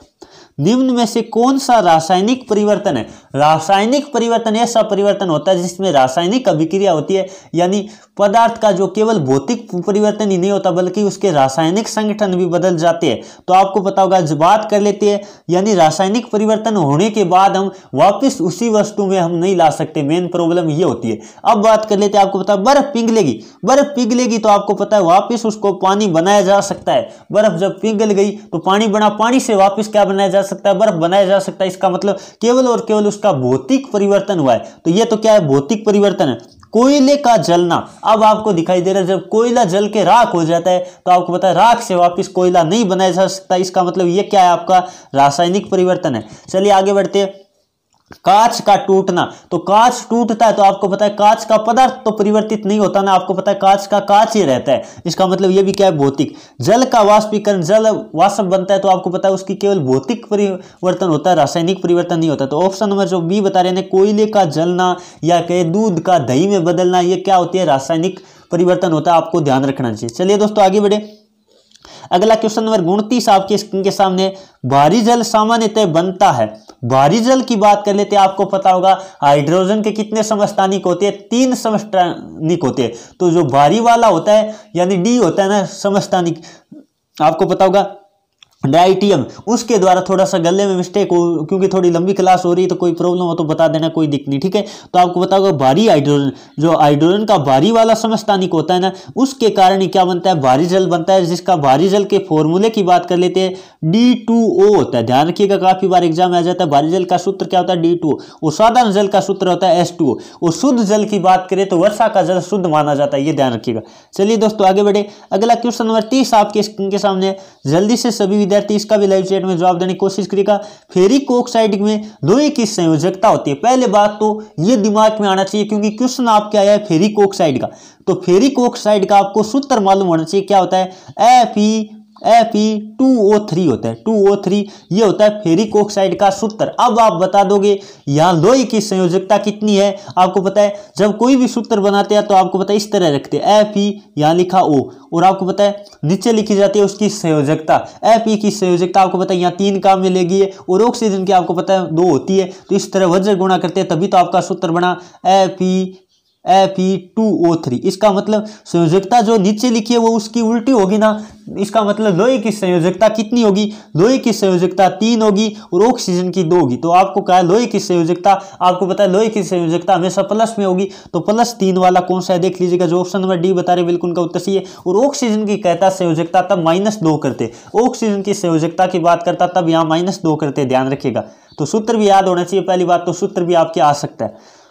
निम्न में से कौन सा रासायनिक परिवर्तन है रासायनिक परिवर्तन ऐसा परिवर्तन होता है जिसमें रासायनिक अभिक्रिया होती है यानी पदार्थ का जो केवल भौतिक परिवर्तन ही नहीं होता बल्कि उसके रासायनिक संगठन भी बदल जाते हैं तो आपको पता होगा बात कर लेते हैं यानी रासायनिक परिवर्तन होने के बाद हम वापिस उसी वस्तु में हम नहीं ला सकते मेन प्रॉब्लम ये होती है अब बात कर लेते हैं आपको पता बर्फ पिघलेगी बर्फ पिघलेगी तो आपको पता है वापिस उसको पानी बनाया जा सकता है बर्फ जब पिघल गई तो पानी बना पानी से वापिस क्या बनाया जा जा सकता है बर्फ बनाया जा सकता है इसका मतलब केवल और केवल उसका भौतिक परिवर्तन हुआ है तो यह तो क्या है भौतिक परिवर्तन है कोयले का जलना अब आपको दिखाई दे रहा है जब कोयला जल के राख हो जाता है तो आपको पता है राख से वापस कोयला नहीं बनाया जा सकता इसका मतलब ये क्या है आपका रासायनिक परिवर्तन है चलिए आगे बढ़ते हैं कांच का टूटना तो कांच टूटता है तो आपको पता है कांच का पदार्थ तो परिवर्तित नहीं होता ना आपको पता है कांच का कांच ही रहता है इसका मतलब यह भी क्या है भौतिक जल का वाष्पीकरण जल वाष्प बनता है तो आपको पता है उसकी केवल भौतिक परिवर्तन होता है रासायनिक परिवर्तन नहीं होता तो ऑप्शन नंबर जो बी बता रहे हैं कोयले का जलना या कहे दूध का दही में बदलना यह क्या होती है रासायनिक परिवर्तन होता है आपको ध्यान रखना चाहिए चलिए दोस्तों आगे बढ़े अगला क्वेश्चन नंबर उनतीस आपके स्क्रीन के सामने भारी जल सामान्यतः बनता है भारी जल की बात कर लेते हैं आपको पता होगा हाइड्रोजन के कितने समस्थानिक होते हैं तीन समस्थानिक होते हैं तो जो भारी वाला होता है यानी डी होता है ना समस्थानिक आपको पता होगा डाइटियम उसके द्वारा थोड़ा सा गले में मिस्टेक हो क्योंकि थोड़ी लंबी क्लास हो रही है तो कोई प्रॉब्लम हो तो बता देना कोई दिक्कत नहीं ठीक है तो आपको बता दो भारी हाइड्रोजन जो हाइड्रोजन का भारी वाला समस्तानिक होता है ना उसके कारण ही क्या बनता है भारी जल बनता है जिसका भारी जल के फॉर्मूले की बात कर लेते हैं डी टू ओ होता है ध्यान रखिएगा काफ़ी बार एग्जाम में आ जाता है भारी जल का सूत्र क्या होता है डी टू और साधारण जल का सूत्र होता है एस टू और शुद्ध जल की बात करें तो वर्षा का जल शुद्ध माना जाता है ये ध्यान रखिएगा चलिए दोस्तों आगे बढ़े अगला क्वेश्चन नंबर तीस आपके सामने जल्दी से सभी विद्यार्थी इसका भी लाइव चैट में जवाब देने की कोशिश करेगा फेरिक साइड में लोहे की संयोजकता होती है पहले बात तो ये दिमाग में आना चाहिए क्योंकि क्वेश्चन आपके आया है फेरिक ऑक्साइड का तो फेरिक साइड का आपको सूत्र मालूम होना चाहिए क्या होता है F E e F E two O three होता है टू ओ थ्री ये होता है फेरिक ऑक्साइड का सूत्र अब आप बता दोगे यहाँ लोहे की संयोजकता कितनी है आपको पता है जब कोई भी सूत्र बनाते हैं तो आपको पता है इस तरह रखते हैं एफ ई यहाँ लिखा ओ और आपको पता है नीचे लिखी जाती है उसकी संयोजकता एफ ई की संयोजकता आपको पता है यहाँ तीन काम मिलेगी और ऑक्सीजन की आपको पता है दो होती है तो इस तरह वज्र गुणा करते हैं तभी तो आपका सूत्र बना एफ ई Fe2O3 इसका मतलब संयोजकता जो नीचे लिखी है वो उसकी उल्टी होगी ना इसका मतलब लोहे की संयोजकता कितनी होगी लोहे की संयोजकता तीन होगी और ऑक्सीजन की दो होगी तो आपको कहा लोहे की संयोजकता आपको पता है लोहे की संयोजकता हमेशा प्लस में होगी तो प्लस तीन वाला कौन सा है देख लीजिएगा जो ऑप्शन नंबर डी बता रहे बिल्कुल उनका उत्तर सही है और ऑक्सीजन की कहता संयोजकता तब माइनस दो करते ऑक्सीजन की संयोजकता की बात करता तब यहाँ माइनस दो करते ध्यान रखिएगा तो सूत्र भी याद होना चाहिए पहली बात तो सूत्र भी आपके आ सकता है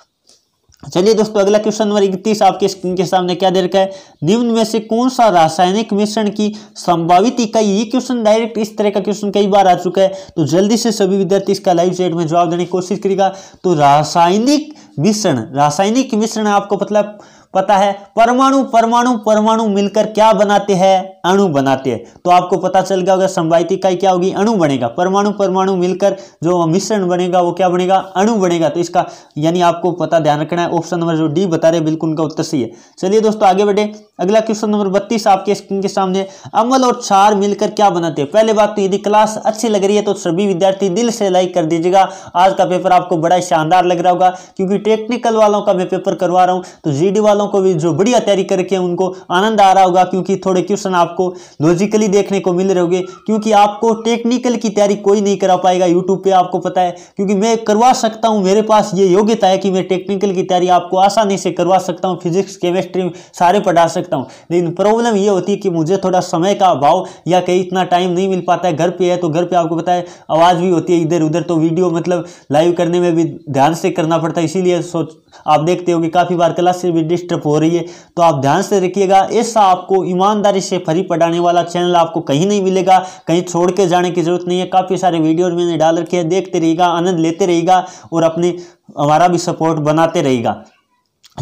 चलिए दोस्तों अगला क्वेश्चन नंबर इकतीस आपके स्क्रीन के सामने क्या दे रखा है निम्न में से कौन सा रासायनिक मिश्रण की संभावित इकाई ये क्वेश्चन डायरेक्ट इस तरह का क्वेश्चन कई बार आ चुका है तो जल्दी से सभी विद्यार्थी इसका लाइव चैट में जवाब देने की कोशिश करेगा तो रासायनिक मिश्रण रासायनिक मिश्रण आपको मतलब पता है परमाणु परमाणु परमाणु मिलकर क्या बनाते हैं अणु बनाते हैं तो आपको पता चल गया होगा संवाहित इकाई क्या होगी अणु बनेगा परमाणु परमाणु मिलकर जो मिश्रण बनेगा वो क्या बनेगा अणु बनेगा तो इसका यानी आपको पता ध्यान रखना है ऑप्शन नंबर जो डी बता रहे बिल्कुल उनका उत्तर सही है चलिए दोस्तों आगे बढ़े अगला क्वेश्चन नंबर बत्तीस आपके स्क्रीन के सामने अमल और छार मिलकर क्या बनाते हैं पहले बात तो यदि क्लास अच्छी लग रही है तो सभी विद्यार्थी दिल से लाइक कर दीजिएगा आज का पेपर आपको बड़ा शानदार लग रहा होगा क्योंकि टेक्निकल वालों का मैं पेपर करवा रहा हूँ तो जी वालों वालों को भी जो बढ़िया तैयारी करके उनको आनंद आ रहा होगा क्योंकि थोड़े क्वेश्चन आपको लॉजिकली देखने को मिल रहे होंगे क्योंकि आपको टेक्निकल की तैयारी कोई नहीं करा पाएगा यूट्यूब पे आपको पता है क्योंकि मैं करवा सकता हूँ मेरे पास ये योग्यता है कि मैं टेक्निकल की तैयारी आपको आसानी से करवा सकता हूँ फिजिक्स केमिस्ट्री सारे पढ़ा सकता हूँ लेकिन प्रॉब्लम ये होती है कि मुझे थोड़ा समय का अभाव या कहीं इतना टाइम नहीं मिल पाता है घर पर है तो घर पर आपको पता है आवाज़ भी होती है इधर उधर तो वीडियो मतलब लाइव करने में भी ध्यान से करना पड़ता है इसीलिए सोच आप देखते हो कि काफ़ी बार क्लासेस भी डिस्टर्ब हो रही है तो आप ध्यान से रखिएगा ऐसा आपको ईमानदारी से फ्री पढ़ाने वाला चैनल आपको कहीं नहीं मिलेगा कहीं छोड़ के जाने की ज़रूरत नहीं है काफ़ी सारे वीडियो मैंने डाल रखे हैं देखते रहिएगा आनंद लेते रहिएगा और अपने हमारा भी सपोर्ट बनाते रहेगा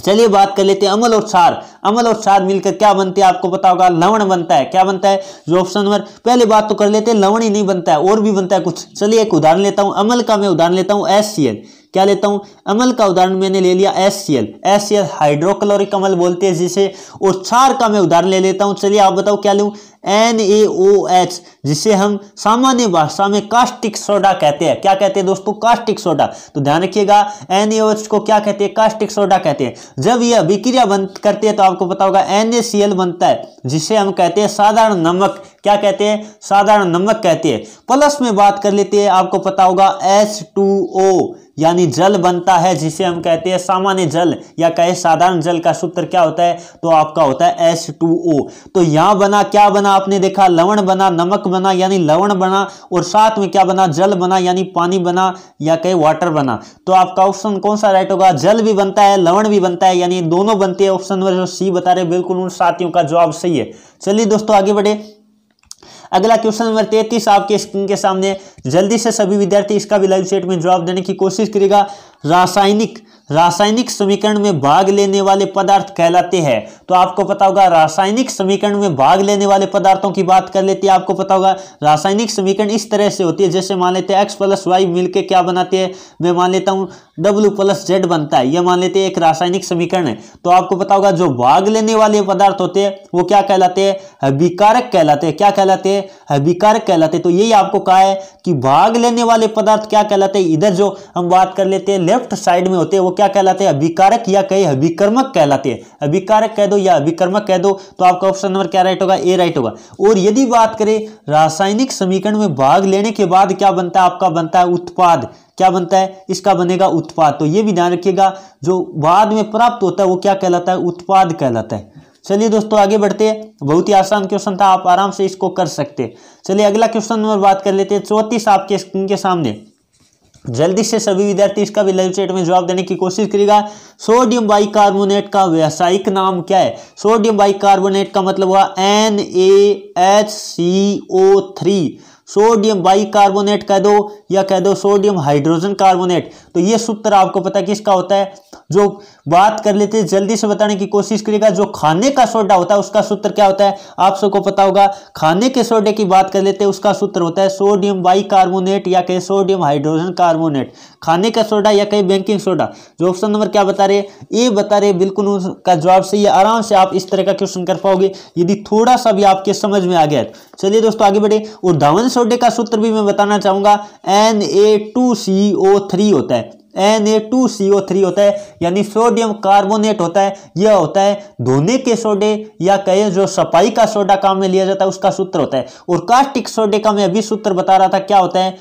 चलिए बात कर लेते हैं अमल और चार अमल और चार मिलकर क्या बनते हैं आपको पता होगा लवण बनता है क्या बनता है जो ऑप्शन नंबर पहले बात तो कर लेते हैं लवण ही नहीं बनता है और भी बनता है कुछ चलिए एक उदाहरण लेता हूँ अमल का मैं उदाहरण लेता हूं एस सी एल क्या लेता हूं अमल का उदाहरण मैंने ले लिया S C L S C L hydrochloric अमल बोलते हैं जिसे और क्षार का मैं उदाहरण ले लेता हूं चलिए आप बताओ क्या लूँ एन ए ओ एच जिसे हम सामान्य भाषा में कास्टिक सोडा कहते हैं क्या कहते हैं दोस्तों कास्टिक सोडा तो ध्यान रखिएगा एन ए ओ एच को क्या कहते हैं कास्टिक सोडा कहते हैं जब यह अभिक्रिया बन करते हैं तो आपको पता होगा एन ए सी एल बनता है जिसे हम कहते हैं साधारण नमक क्या कहते हैं साधारण नमक कहते हैं प्लस में बात कर लेते हैं आपको पता होगा एच टू ओ यानी जल बनता है जिसे हम कहते हैं सामान्य जल या कहे साधारण जल का सूत्र क्या होता है तो आपका होता है एच टू ओ तो यहां बना क्या बना बना आपने देखा लवण बना नमक बना यानी लवण बना और साथ में क्या बना जल बना यानी पानी बना या कहे वाटर बना तो आपका ऑप्शन कौन सा राइट होगा जल भी बनता है लवण भी बनता है यानी दोनों बनते हैं ऑप्शन नंबर सी बता रहे बिल्कुल उन साथियों का जवाब सही है चलिए दोस्तों आगे बढ़े अगला क्वेश्चन नंबर तैतीस आपके स्क्रीन के सामने जल्दी से सभी विद्यार्थी इसका भी लाइव सेट में जवाब देने की कोशिश करेगा रासायनिक रासायनिक समीकरण में भाग लेने वाले पदार्थ कहलाते हैं तो आपको पता होगा रासायनिक समीकरण में भाग लेने वाले पदार्थों की बात कर लेते हैं आपको पता होगा रासायनिक समीकरण इस तरह से होती है जैसे मान लेते हैं एक्स प्लस वाई मिलकर क्या बनाते हैं मैं मान लेता हूँ w प्लस जेड बनता है यह मान लेते हैं एक रासायनिक समीकरण है तो आपको पता होगा जो भाग लेने वाले पदार्थ होते हैं वो क्या कहलाते हैं विकारक कहलाते हैं क्या कहलाते हैं विकारक कहलाते हैं तो यही आपको कहा है कि भाग लेने वाले पदार्थ क्या कहलाते हैं इधर जो हम बात कर लेते हैं लेफ्ट साइड में होते हैं वो क्या कहलाते हैं अभिकारक या कई अभिक्रमक कहलाते हैं अभिकारक कह दो या अभिक्रमक कह दो तो आपका ऑप्शन नंबर क्या राइट होगा ए राइट होगा और यदि बात करें रासायनिक समीकरण में भाग लेने के बाद क्या बनता है आपका बनता है उत्पाद क्या बनता है इसका बनेगा उत्पाद तो ये भी ध्यान रखिएगा जो बाद में प्राप्त होता है वो क्या कहलाता है उत्पाद कहलाता है चलिए दोस्तों आगे बढ़ते हैं बहुत ही आसान क्वेश्चन था आप आराम से इसको कर सकते हैं चलिए अगला क्वेश्चन नंबर बात कर लेते हैं चौतीस आपके स्क्रीन के सामने जल्दी से सभी विद्यार्थी इसका भी लाइव चैट में जवाब देने की कोशिश करेगा सोडियम बाइकार्बोनेट का व्यावसायिक नाम क्या है सोडियम बाइकार्बोनेट का मतलब हुआ N A H C O three sodium bicarbonate कह दो या कह दो सोडियम हाइड्रोजन कार्बोनेट तो ये सूत्र आपको पता है किसका होता है जो बात कर लेते हैं जल्दी से बताने की कोशिश करिएगा जो खाने का सोडा होता है उसका सूत्र क्या होता है आप सबको पता होगा खाने के सोडे की बात कर लेते हैं उसका सूत्र होता है सोडियम बाई कार्बोनेट या कहीं सोडियम हाइड्रोजन कार्बोनेट खाने का सोडा या कहीं बैंकिंग सोडा जो ऑप्शन नंबर क्या बता रहे ए बता रहे बिल्कुल उसका जवाब सही है आराम से आप इस तरह का क्वेश्चन कर पाओगे यदि थोड़ा सा भी आपके समझ में आ गया है तो चलिए दोस्तों आगे बढ़े और धावन सोडे का सूत्र भी मैं बताना चाहूंगा N A two C O three होता है N A two C O three होता है यानी सोडियम कार्बोनेट होता है यह होता है धोने के सोडे या कहे जो सफाई का सोडा काम में लिया जाता है उसका सूत्र होता है और कास्टिक सोडे का मैं अभी सूत्र बता रहा था क्या होता है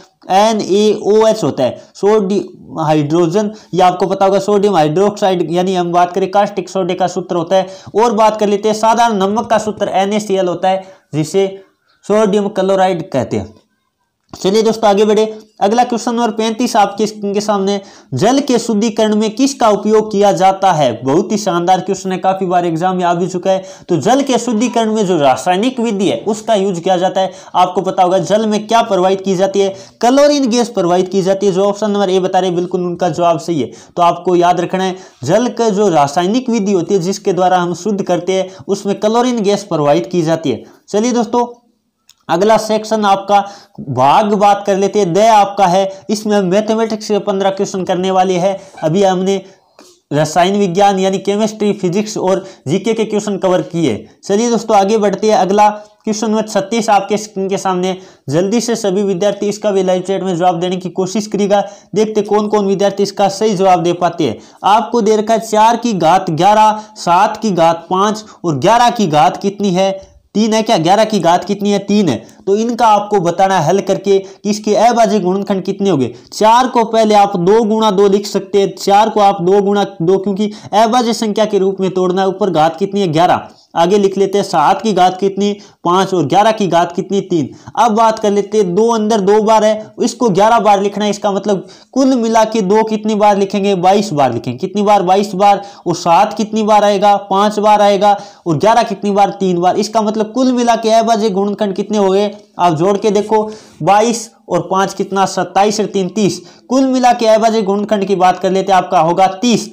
एन ए ओ एच होता है सोडियम हाइड्रोजन या आपको पता होगा सोडियम हाइड्रोक्साइड यानी हम बात करें कास्टिक सोडे का सूत्र होता है और बात कर लेते हैं साधारण नमक का सूत्र एन ए सी एल होता है जिसे सोडियम क्लोराइड कहते हैं चलिए दोस्तों आगे बढ़े अगला क्वेश्चन नंबर पैंतीस आपके के सामने जल के शुद्धिकरण में किसका उपयोग किया जाता है बहुत ही शानदार क्वेश्चन है काफी बार एग्जाम में आ भी चुका है तो जल के शुद्धिकरण में जो रासायनिक विधि है उसका यूज किया जाता है आपको पता होगा जल में क्या प्रवाहित की जाती है क्लोरिन गैस प्रवाहित की जाती है जो ऑप्शन नंबर ए बता रहे बिल्कुल उनका जवाब सही है तो आपको याद रखना है जल का जो रासायनिक विधि होती है जिसके द्वारा हम शुद्ध करते हैं उसमें क्लोरिन गैस प्रवाहित की जाती है चलिए दोस्तों अगला सेक्शन आपका भाग बात कर लेते हैं दया आपका है इसमें हम मैथमेटिक्स के पंद्रह क्वेश्चन करने वाले हैं अभी हमने रसायन विज्ञान यानी केमिस्ट्री फिजिक्स और जीके के क्वेश्चन कवर किए चलिए दोस्तों आगे बढ़ते हैं अगला क्वेश्चन नंबर छत्तीस आपके स्क्रीन के सामने जल्दी से सभी विद्यार्थी इसका भी लाइव चैट में जवाब देने की कोशिश करेगा देखते कौन कौन विद्यार्थी इसका सही जवाब दे पाते हैं आपको दे रखा है चार की घात ग्यारह सात की घात पाँच और ग्यारह की घात कितनी है तीन है क्या ग्यारह की घात कितनी है तीन है तो इनका आपको बताना हल करके कि इसके अभाजी गुणनखंड कितने हो गए चार को पहले आप दो गुणा दो लिख सकते हैं चार को आप दो गुणा दो क्योंकि अभाज्य संख्या के रूप में तोड़ना है ऊपर घात कितनी है ग्यारह आगे लिख लेते हैं सात की घात कितनी पांच और ग्यारह की घात कितनी तीन अब बात कर लेते हैं दो अंदर दो बार है इसको ग्यारह बार लिखना है इसका मतलब कुल मिला के दो कितनी बार लिखेंगे बाईस बार लिखेंगे कितनी बार बाईस बार और सात कितनी बार आएगा पांच बार आएगा और ग्यारह कितनी बार तीन बार इसका मतलब कुल मिला के अबाजे गुणखंड कितने हो गए आप जोड़ के देखो बाईस और पांच कितना सत्ताईस और तीन तीस कुल मिला के है बाजे की बात कर लेते हैं आपका होगा तीस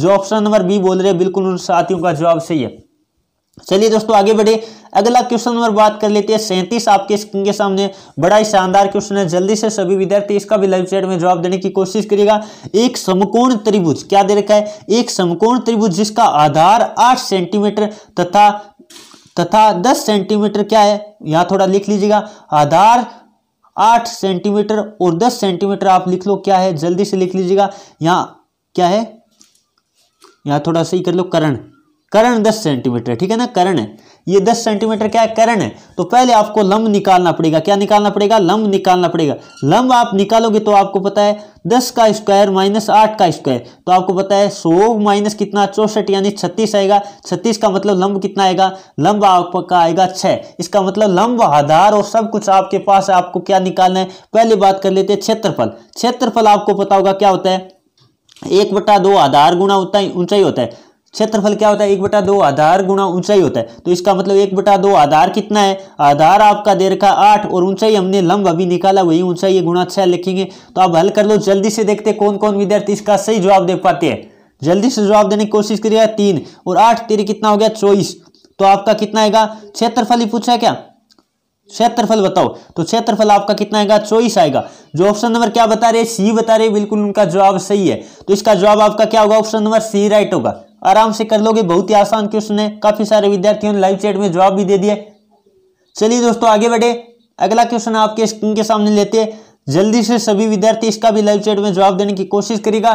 जो ऑप्शन नंबर बी बोल रहे हैं बिल्कुल उन साथियों का जवाब सही है चलिए दोस्तों आगे बढ़े अगला क्वेश्चन नंबर बात कर लेते हैं सैंतीस आपके स्क्रीन के सामने बड़ा ही शानदार क्वेश्चन है जल्दी से सभी विद्यार्थी इसका भी लाइव चैट में जवाब देने की कोशिश करिएगा एक समकोण त्रिभुज क्या दे रखा है एक समकोण त्रिभुज जिसका आधार आठ सेंटीमीटर तथा तथा दस सेंटीमीटर क्या है यहाँ थोड़ा लिख लीजिएगा आधार आठ सेंटीमीटर और दस सेंटीमीटर आप लिख लो क्या है जल्दी से लिख लीजिएगा यहाँ क्या है यहाँ थोड़ा सही कर लो करण करण दस सेंटीमीटर ठीक है ना करण है ये दस सेंटीमीटर क्या है करण है तो पहले आपको लंब निकालना पड़ेगा क्या निकालना पड़ेगा लंब निकालना पड़ेगा लंब आप निकालोगे तो आपको पता है दस का स्क्वायर माइनस आठ का स्क्वायर तो आपको पता है सो माइनस कितना चौसठ यानी छत्तीस आएगा छत्तीस का मतलब लंब कितना आएगा लंब आपका आएगा छः इसका मतलब लंब आधार और सब कुछ आपके पास है आपको क्या निकालना है पहले बात कर लेते हैं क्षेत्रफल क्षेत्रफल आपको पता होगा क्या होता है एक बटा दो आधार गुणा होता है ऊंचाई होता है क्षेत्रफल क्या होता है एक बटा दो आधार गुणा ऊंचाई होता है तो इसका मतलब एक बटा दो आधार कितना है आधार आपका दे रखा आठ और ऊंचाई हमने लंब अभी निकाला वही ऊंचाई ये गुणा छह लिखेंगे तो आप हल कर लो जल्दी से देखते कौन कौन विद्यार्थी इसका सही जवाब दे पाते हैं जल्दी से जवाब देने की कोशिश करिए तीन और आठ तेरे कितना हो गया चौबीस तो आपका कितना आएगा क्षेत्रफल ही पूछा क्या क्षेत्रफल बताओ तो क्षेत्रफल आपका कितना आएगा चौबीस आएगा जो ऑप्शन नंबर क्या बता रहे सी बता रहे बिल्कुल उनका जवाब सही है तो इसका जवाब आपका क्या होगा ऑप्शन नंबर सी राइट होगा आराम से कर लोगे बहुत ही आसान क्वेश्चन है काफी सारे विद्यार्थियों ने लाइव चैट में जवाब भी दे दिया चलिए दोस्तों आगे बढ़े अगला क्वेश्चन आपके स्क्रीन के सामने लेते हैं जल्दी से सभी विद्यार्थी इसका भी लाइव चैट में जवाब देने की कोशिश करेगा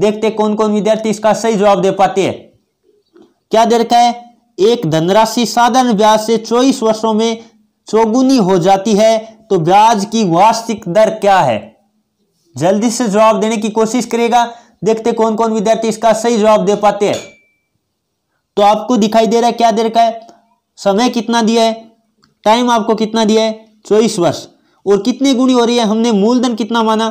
देखते कौन कौन विद्यार्थी इसका सही जवाब दे पाते हैं क्या दे रखा है एक धनराशि साधारण ब्याज से चौबीस वर्षों में चौगुनी हो जाती है तो ब्याज की वार्षिक दर क्या है जल्दी से जवाब देने की कोशिश करेगा देखते कौन कौन विद्यार्थी इसका सही जवाब दे पाते हैं तो आपको दिखाई दे रहा है क्या दे रखा है समय कितना दिया है टाइम आपको कितना दिया है चौबीस वर्ष और कितने गुणी हो रही है हमने मूलधन कितना माना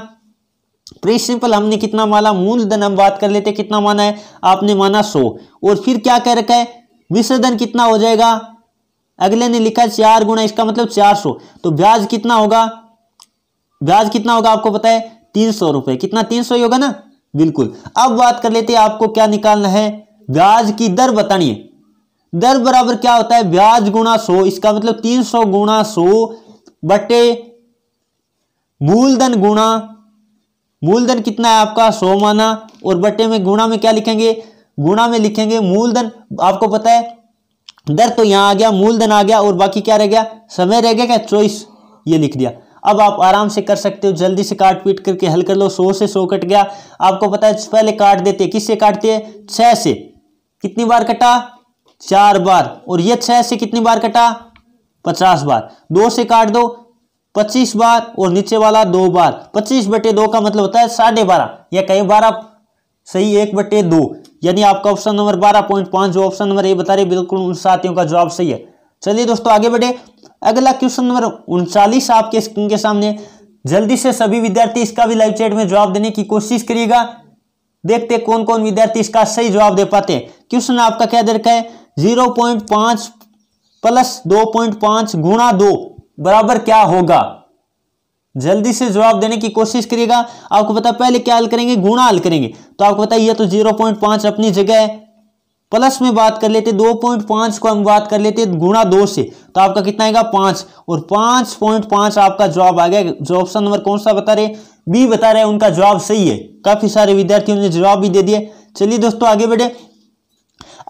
प्रिंसिपल हमने कितना माना मूलधन हम बात कर लेते कितना माना है आपने माना सो और फिर क्या कह रखा है मिश्रधन कितना हो जाएगा अगले ने लिखा चार गुणा इसका मतलब चार सौ तो ब्याज कितना होगा ब्याज कितना होगा आपको पता है तीन सौ रुपए कितना तीन सौ ही होगा ना बिल्कुल अब बात कर लेते हैं आपको क्या निकालना है ब्याज की दर बतानी है दर बराबर क्या होता है ब्याज गुणा सो इसका मतलब तीन सौ गुणा सो बटे मूलधन गुणा मूलधन कितना है आपका सो माना और बटे में गुणा में क्या लिखेंगे गुणा में लिखेंगे मूलधन आपको पता है दर तो यहां आ गया मूलधन आ गया और बाकी क्या रह गया समय रह गया क्या चोइस ये लिख दिया अब आप आराम से कर सकते हो जल्दी से काट पीट करके हल कर लो सौ से सौ कट गया आपको पता है पहले काट देते किससे काटते हैं छः से कितनी बार कटा चार बार और ये छः से कितनी बार कटा पचास बार दो से काट दो पच्चीस बार और नीचे वाला दो बार पच्चीस बटे दो का मतलब होता है साढ़े बारह या कई बार आप सही एक बटे दो यानी आपका ऑप्शन नंबर बारह पॉइंट पाँच जो ऑप्शन नंबर ये बता रहे बिल्कुल उन साथियों का जवाब सही है चलिए दोस्तों आगे बढ़े अगला क्वेश्चन नंबर उनचालीस आपके स्क्रीन के सामने जल्दी से सभी विद्यार्थी इसका भी लाइव चैट में जवाब देने की कोशिश करिएगा देखते कौन कौन विद्यार्थी इसका सही जवाब दे पाते हैं क्वेश्चन आपका क्या दे रखा है जीरो पॉइंट पांच प्लस दो पॉइंट पांच गुणा दो बराबर क्या होगा जल्दी से जवाब देने की कोशिश करिएगा आपको पता पहले क्या हल करेंगे गुणा हल करेंगे तो आपको पता ये तो जीरो पॉइंट पांच अपनी जगह है प्लस में बात कर लेते दो पॉइंट पांच को हम बात कर लेते गुणा दो से तो आपका कितना आएगा पांच और पांच पॉइंट पांच आपका जवाब आ गया जो ऑप्शन नंबर कौन सा बता रहे बी बता रहे उनका जवाब सही है काफी सारे विद्यार्थियों ने जवाब भी दे दिए चलिए दोस्तों आगे बढ़े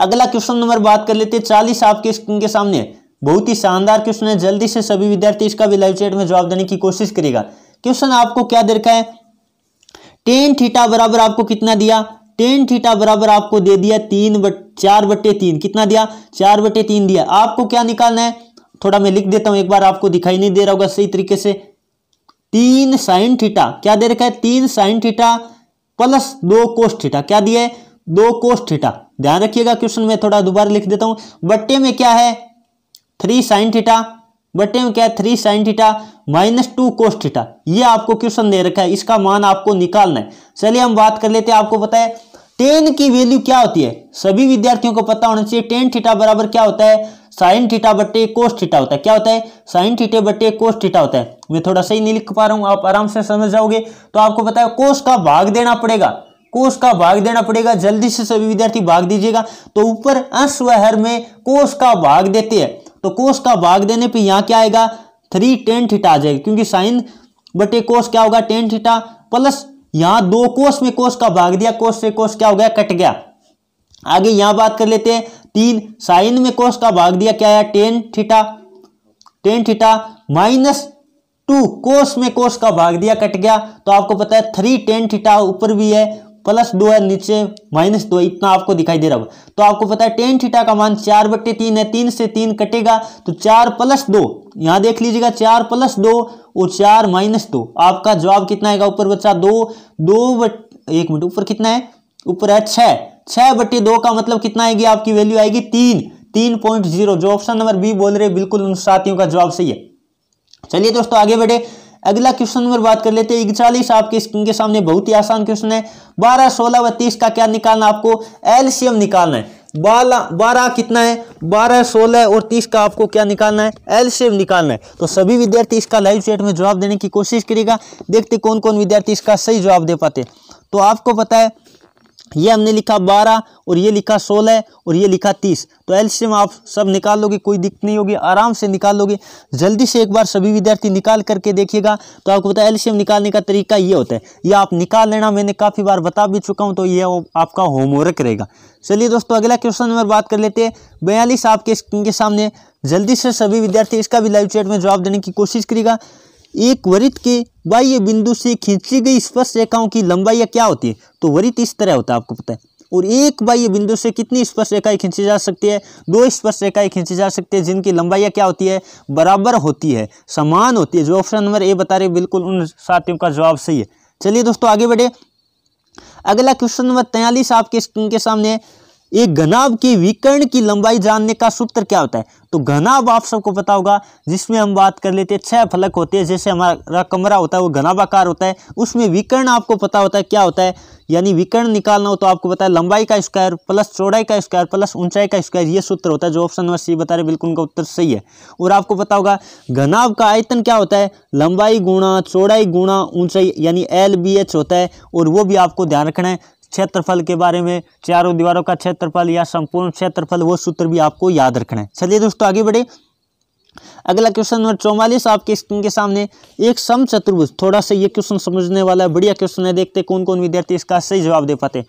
अगला क्वेश्चन नंबर बात कर लेते चालीस आपके स्क्रीन के सामने बहुत ही शानदार क्वेश्चन है जल्दी से सभी विद्यार्थी इसका भी लाइव चेट में जवाब देने की कोशिश करेगा क्वेश्चन आपको क्या दे रखा है टेन थीटा बराबर आपको कितना दिया टेन थीटा बराबर आपको दे दिया तीन बट चार बटे तीन कितना दिया चार बटे तीन दिया आपको क्या निकालना है थोड़ा मैं लिख देता हूं एक बार आपको दिखाई नहीं दे रहा होगा सही तरीके से तीन साइन थीटा क्या दे रखा है तीन साइन थीटा प्लस दो कोष थीटा क्या दिया है दो कोष थीटा ध्यान रखिएगा क्वेश्चन में थोड़ा दोबारा लिख देता हूं बट्टे में क्या है थ्री साइन थीटा बट्टे में क्या है three sine theta minus two cos theta ये आपको क्वेश्चन दे रखा है इसका मान आपको निकालना है चलिए हम बात कर लेते हैं आपको बताए है टेन की वैल्यू क्या होती है सभी विद्यार्थियों को पता होना चाहिए टेन थीटा बराबर क्या होता है साइन थीटा बट्टे कोस थीटा होता है क्या होता है साइन थीटे बट्टे कोस थीटा होता है मैं थोड़ा सही नहीं लिख पा रहा हूं आप आराम से समझ जाओगे तो आपको पता है कोस का भाग देना पड़ेगा कोस का भाग देना पड़ेगा जल्दी से सभी विद्यार्थी भाग दीजिएगा तो ऊपर अंश व हर में कोस का भाग देते हैं तो कोस का भाग देने पर यहाँ क्या आएगा थ्री टेन थीटा आ जाएगा क्योंकि साइन बटे कोस क्या होगा टेन थीटा प्लस यहां दो कोष में कोष का भाग दिया कोष से कोष क्या हो गया कट गया आगे यहां बात कर लेते हैं तीन साइन में कोष का भाग दिया क्या है tan theta tan theta minus two cos में कोष का भाग दिया कट गया तो आपको पता है थ्री टेन थीटा ऊपर भी है प्लस दो है नीचे माइनस दो इतना आपको दिखाई दे रहा होगा तो आपको पता है टेन थीटा का मान चार बट्टे तीन है तीन से तीन कटेगा तो चार प्लस दो यहाँ देख लीजिएगा चार प्लस दो और चार माइनस दो आपका जवाब कितना आएगा ऊपर बच्चा दो दो बट एक मिनट ऊपर कितना है ऊपर है छः छः बट्टे दो का मतलब कितना आएगी आपकी वैल्यू आएगी तीन तीन पॉइंट जीरो जो ऑप्शन नंबर बी बोल रहे बिल्कुल उन साथियों का जवाब सही है चलिए दोस्तों आगे बढ़े अगला क्वेश्चन नंबर बात कर लेते हैं इकचालीस आपके स्क्रीन के सामने बहुत ही आसान क्वेश्चन है बारह सोलह व तीस का क्या निकालना आपको एलसीएम निकालना है बारह बारह कितना है बारह सोलह और तीस का आपको क्या निकालना है एल निकालना है तो सभी विद्यार्थी इसका लाइव चैट में जवाब देने की कोशिश करेगा देखते कौन कौन विद्यार्थी इसका सही जवाब दे पाते तो आपको पता है ये हमने लिखा बारह और ये लिखा सोलह और ये लिखा तीस तो एल्शियम आप सब निकाल लोगे कोई दिक्कत नहीं होगी आराम से निकाल लोगे जल्दी से एक बार सभी विद्यार्थी निकाल करके देखिएगा तो आपको पता है एल्शियम निकालने का तरीका ये होता है ये आप निकाल लेना मैंने काफ़ी बार बता भी चुका हूँ तो ये आपका होमवर्क रहेगा चलिए दोस्तों अगला क्वेश्चन नंबर बात कर लेते हैं बयालीस आपके स्क्रीन के सामने जल्दी से सभी विद्यार्थी इसका भी लाइव चैट में जवाब देने की कोशिश करेगा एक वरित के बाह्य बिंदु से खींची गई स्पर्श रेखाओं की लंबाई या क्या होती है तो वरित इस तरह होता है आपको पता है और एक बाह्य बिंदु से कितनी स्पर्श रेखाएं खींची जा सकती है दो स्पर्श रेखाएं खींची जा सकती है जिनकी लंबाइया क्या होती है बराबर होती है समान होती है जो ऑप्शन नंबर ए बता रहे बिल्कुल उन साथियों का जवाब सही है चलिए दोस्तों आगे बढ़े अगला क्वेश्चन नंबर तैयलीस आपके स्क्रीन के सामने है एक घनाभ के विकर्ण की लंबाई जानने का सूत्र क्या होता है तो घनाभ आप सबको पता होगा जिसमें हम बात कर लेते हैं छह फलक होते हैं जैसे हमारा कमरा होता है वो घनाभाकार होता है उसमें विकर्ण आपको पता होता है क्या होता है यानी विकर्ण निकालना हो तो आपको पता है लंबाई का स्क्वायर प्लस चौड़ाई का स्क्वायर प्लस ऊंचाई का स्क्वायर ये सूत्र होता है जो ऑप्शन नंबर सी बता रहे बिल्कुल उनका उत्तर सही है और आपको पता होगा घनाभ का आयतन क्या होता है लंबाई गुणा चौड़ाई गुणा ऊंचाई यानी एल बी एच होता है और वो भी आपको ध्यान रखना है क्षेत्रफल के बारे में चारों दीवारों का क्षेत्रफल या संपूर्ण क्षेत्रफल वो सूत्र भी आपको याद रखना है चलिए दोस्तों आगे बढ़े अगला क्वेश्चन नंबर चौवालीस आपके स्क्रीन के सामने एक सम चतुर्भुज थोड़ा सा ये क्वेश्चन समझने वाला बढ़िया क्वेश्चन है देखते कौन कौन विद्यार्थी इसका सही जवाब दे पाते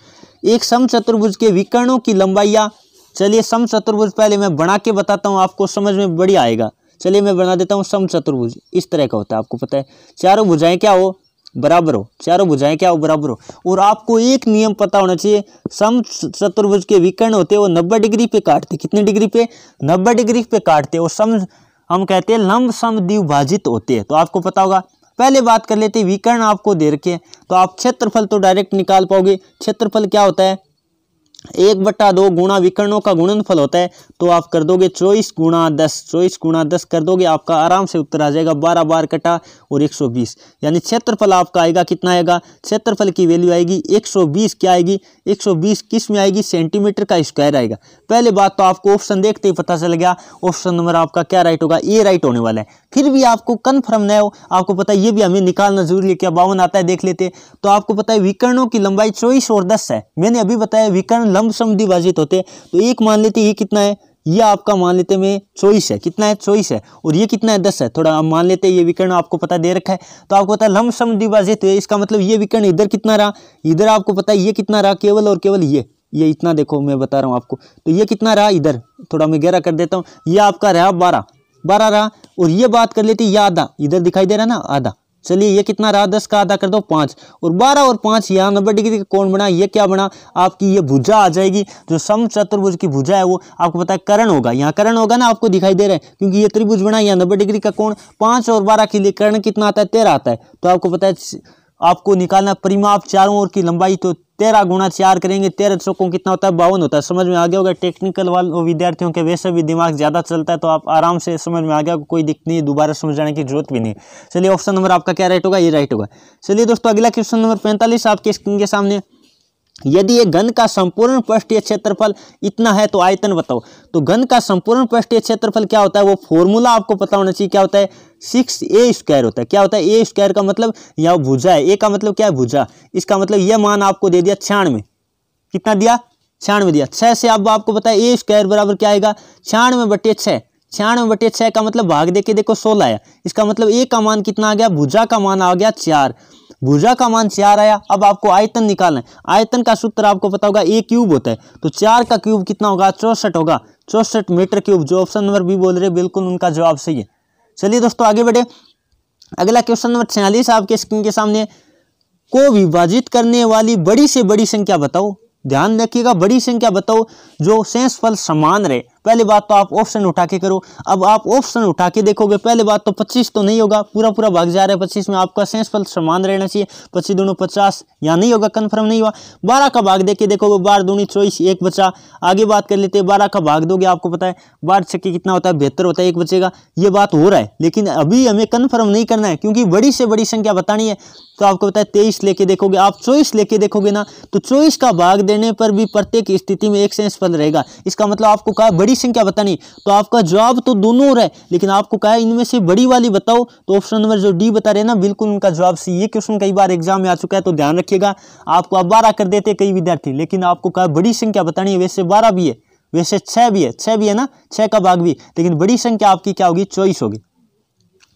एक सम चतुर्भुज के विकर्णों की लंबाइया चलिए सम चतुर्भुज पहले मैं बना के बताता हूँ आपको समझ में बढ़िया आएगा चलिए मैं बना देता हूँ सम चतुर्भुज इस तरह का होता है आपको पता है चारों भुजाएं क्या हो बराबर हो चारों भुजाएं क्या हो बराबर हो और आपको एक नियम पता होना चाहिए सम चतुर्भुज के विकर्ण होते हैं वो नब्बे डिग्री पे काटते कितने डिग्री पे नब्बे डिग्री पे काटते और सम हम कहते हैं लंब सम द्विभाजित होते हैं तो आपको पता होगा पहले बात कर लेते विकर्ण आपको दे रखे तो आप क्षेत्रफल तो डायरेक्ट निकाल पाओगे क्षेत्रफल क्या होता है एक बट्टा दो गुणा विकर्णों का गुणनफल होता है तो आप कर दोगे चौबीस गुणा दस चौबीस गुणा दस कर दोगे आपका आराम से उत्तर आ जाएगा बारह बार कटा और एक सौ बीस यानी क्षेत्रफल आपका आएगा कितना आएगा क्षेत्रफल की वैल्यू आएगी एक सौ बीस क्या आएगी एक सौ बीस किस में आएगी सेंटीमीटर का स्क्वायर आएगा पहले बात तो आपको ऑप्शन देखते ही पता चल गया ऑप्शन नंबर आपका क्या राइट होगा ए राइट होने वाला है फिर भी आपको कन्फर्म न हो आपको पता है ये भी हमें निकालना जरूरी है क्या बावन आता है देख लेते तो आपको पता है विकर्णों की लंबाई चौबीस और दस है मैंने अभी बताया विकर्ण लंब सम विभाजित होते तो एक मान लेते ये कितना है ये आपका मान लेते में चौबीस है कितना है चौबीस है और ये कितना है दस है थोड़ा हम मान लेते हैं ये विकर्ण आपको पता दे रखा है तो आपको पता है लंब सम विभाजित है इसका मतलब ये विकर्ण इधर कितना रहा इधर आपको पता है ये कितना रहा केवल और केवल ये ये इतना देखो मैं बता रहा हूँ आपको तो ये कितना रहा इधर थोड़ा मैं गहरा कर देता हूँ ये आपका रहा बारह बारह रहा और ये बात कर लेती ये आधा इधर दिखाई दे रहा ना आधा चलिए ये कितना रहा दस का आधा कर दो पाँच और बारह और पाँच यहाँ नब्बे डिग्री का कोण बना ये क्या बना आपकी ये भुजा आ जाएगी जो सम चतुर्भुज की भुजा है वो आपको पता है करण होगा यहाँ करण होगा ना आपको दिखाई दे रहा है क्योंकि ये त्रिभुज बना यहाँ नब्बे डिग्री का कोण पाँच और बारह के लिए करण कितना आता है तेरह आता है तो आपको पता है आपको निकालना परिमाप चारों ओर की लंबाई तो तेरह गुणा चार करेंगे तेरह चौकों कितना होता है बावन होता है समझ में आ गया होगा टेक्निकल वाले विद्यार्थियों के वैसे भी दिमाग ज़्यादा चलता है तो आप आराम से समझ में आ गया कोई दिक्कत नहीं दोबारा समझाने की जरूरत भी नहीं चलिए ऑप्शन नंबर आपका क्या राइट होगा ये राइट होगा चलिए दोस्तों अगला क्वेश्चन नंबर पैंतालीस आपके स्क्रीन के सामने यदि ये गन का संपूर्ण पृष्ठीय क्षेत्रफल इतना है तो आयतन बताओ तो गन का संपूर्ण पृष्ठीय क्षेत्रफल क्या होता है वो फॉर्मूला आपको पता होना चाहिए क्या होता है सिक्स ए स्क्वायर होता है क्या होता है ए स्क्वायर का मतलब या भुजा है ए का मतलब क्या है भुजा इसका मतलब यह मान आपको दे दिया छियानवे कितना दिया छियानवे दिया छः से अब आपको पता है ए स्क्वायर बराबर क्या आएगा छियानवे बटे छः छियानवे बटे छः का मतलब भाग देके देखो सोलह आया इसका मतलब ए का मान कितना आ गया भुजा का मान आ गया चार भुजा का मान चार आया अब आपको आयतन निकालना है आयतन का सूत्र आपको पता होगा ए क्यूब होता है तो चार का क्यूब कितना होगा चौसठ होगा चौसठ मीटर क्यूब जो ऑप्शन नंबर बी बोल रहे बिल्कुल उनका जवाब सही है चलिए दोस्तों आगे बढ़े अगला क्वेश्चन नंबर छियालीस आपके स्क्रीन के सामने को विभाजित करने वाली बड़ी से बड़ी संख्या बताओ ध्यान रखिएगा बड़ी संख्या बताओ जो फल समान रहे पहली बात तो आप ऑप्शन उठा के करो अब आप ऑप्शन उठा के देखोगे पहले बात तो पच्चीस तो नहीं होगा पूरा पूरा भाग जा रहा है पच्चीस में आपका सेंस फल समान रहना चाहिए पच्चीस दोनों पचास यहाँ नहीं होगा कन्फर्म नहीं हुआ बारह का भाग देख के देखोगे बारह दोनों चौबीस एक बचा आगे बात कर लेते हैं बारह का भाग दोगे आपको पता है बारह छक्के कितना होता है बेहतर होता है एक बच्चे का ये बात हो रहा है लेकिन अभी हमें कन्फर्म नहीं करना है क्योंकि बड़ी से बड़ी संख्या बतानी है तो आपको पता है तेईस लेके देखोगे आप चौबीस लेके देखोगे ना तो चौबीस का भाग देने पर भी प्रत्येक स्थिति में एक सेंस रहेगा इसका मतलब आपको कहा बड़ी संख्या बतानी तो आपका जवाब तो दोनों और है लेकिन आपको कहा इनमें से बड़ी वाली बताओ तो ऑप्शन नंबर जो डी बता रहे ना बिल्कुल उनका जवाब सी ये क्वेश्चन कई बार एग्जाम में आ चुका है तो ध्यान रखिएगा आपको अब बारह कर देते कई विद्यार्थी लेकिन आपको कहा बड़ी संख्या बतानी है वैसे बारह भी है वैसे छः भी है छः भी है ना छः का भाग भी लेकिन बड़ी संख्या आपकी क्या होगी चौबीस होगी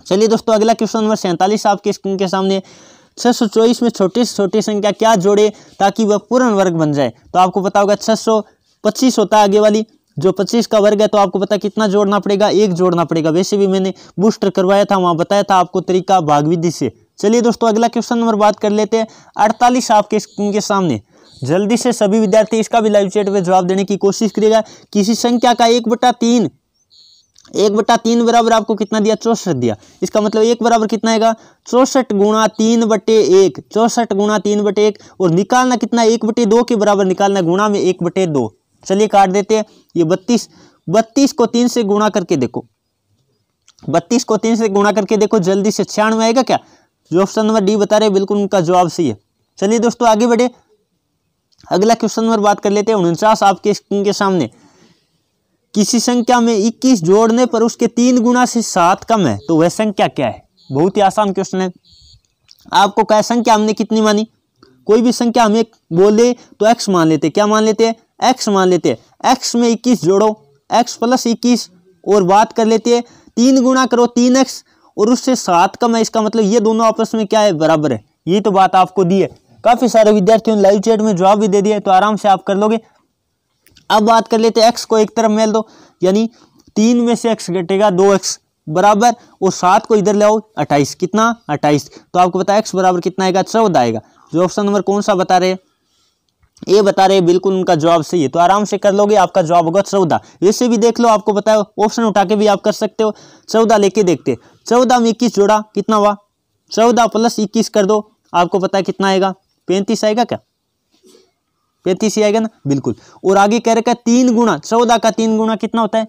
चलिए दोस्तों अगला क्वेश्चन नंबर सैंतालीस आपके स्क्रीन के सामने छह सौ चौबीस में छोटी से छोटी संख्या क्या जोड़े ताकि वह पूर्ण वर्ग बन जाए तो आपको पता होगा छह सौ पच्चीस होता है आगे वाली जो पच्चीस का वर्ग है तो आपको पता कितना जोड़ना पड़ेगा एक जोड़ना पड़ेगा वैसे भी मैंने बूस्टर करवाया था वहां बताया था आपको तरीका भाग विधि से चलिए दोस्तों अगला क्वेश्चन नंबर बात कर लेते हैं अड़तालीस आपके स्क्रीन के सामने जल्दी से सभी विद्यार्थी इसका भी लाइव चैट में जवाब देने की कोशिश करिएगा किसी संख्या का एक बटा तीन एक बटा तीन बराबर आपको कितना दिया चौसठ दिया इसका मतलब एक बराबर कितना आएगा चौसठ गुणा तीन बटे एक चौसठ गुणा तीन बटे एक और निकालना कितना एक बटे दो के बराबर निकालना गुणा में एक बटे दो चलिए काट देते हैं ये बत्तीस बत्तीस को तीन से गुणा करके देखो बत्तीस को तीन से गुणा करके देखो जल्दी से छियानवे आएगा क्या जो ऑप्शन नंबर डी बता रहे हैं बिल्कुल उनका जवाब सही है चलिए दोस्तों आगे बढ़े अगला क्वेश्चन नंबर बात कर लेते हैं उनचास आपके स्क्रीन के सामने किसी संख्या में 21 जोड़ने पर उसके तीन गुना से सात कम है तो वह संख्या क्या है बहुत ही आसान क्वेश्चन है आपको क्या संख्या हमने कितनी मानी कोई भी संख्या हमें बोले तो एक्स मान लेते क्या मान लेते हैं एक्स मान लेते हैं एक्स में इक्कीस जोड़ो एक्स प्लस इक्कीस और बात कर लेते हैं तीन गुणा करो तीन एक्स और उससे सात कम है इसका मतलब ये दोनों आपस में क्या है बराबर है ये तो बात आपको दी है काफ़ी सारे विद्यार्थियों ने लाइव चैट में जवाब भी दे दिया तो आराम से आप कर लोगे अब बात कर लेते एक्स को एक तरफ मेल दो यानी तीन में से एक्स घटेगा दो एक्स बराबर और सात को इधर ले आओ अट्ठाईस कितना अट्ठाईस तो आपको बताया एक्स बराबर कितना आएगा चौदह आएगा जो ऑप्शन नंबर कौन सा बता रहे हैं ये बता रहे बिल्कुल उनका जवाब सही है तो आराम से कर लोगे आपका जवाब होगा चौदह इसे भी देख लो आपको बताओ ऑप्शन उठा के भी आप कर सकते हो चौदह लेके देखते चौदह में इक्कीस जोड़ा कितना हुआ चौदह प्लस इक्कीस कर दो आपको पता है कितना आएगा पैंतीस आएगा क्या पैंतीस ही आएगा ना बिल्कुल और आगे कह रखा है तीन गुणा चौदह का तीन गुणा कितना होता है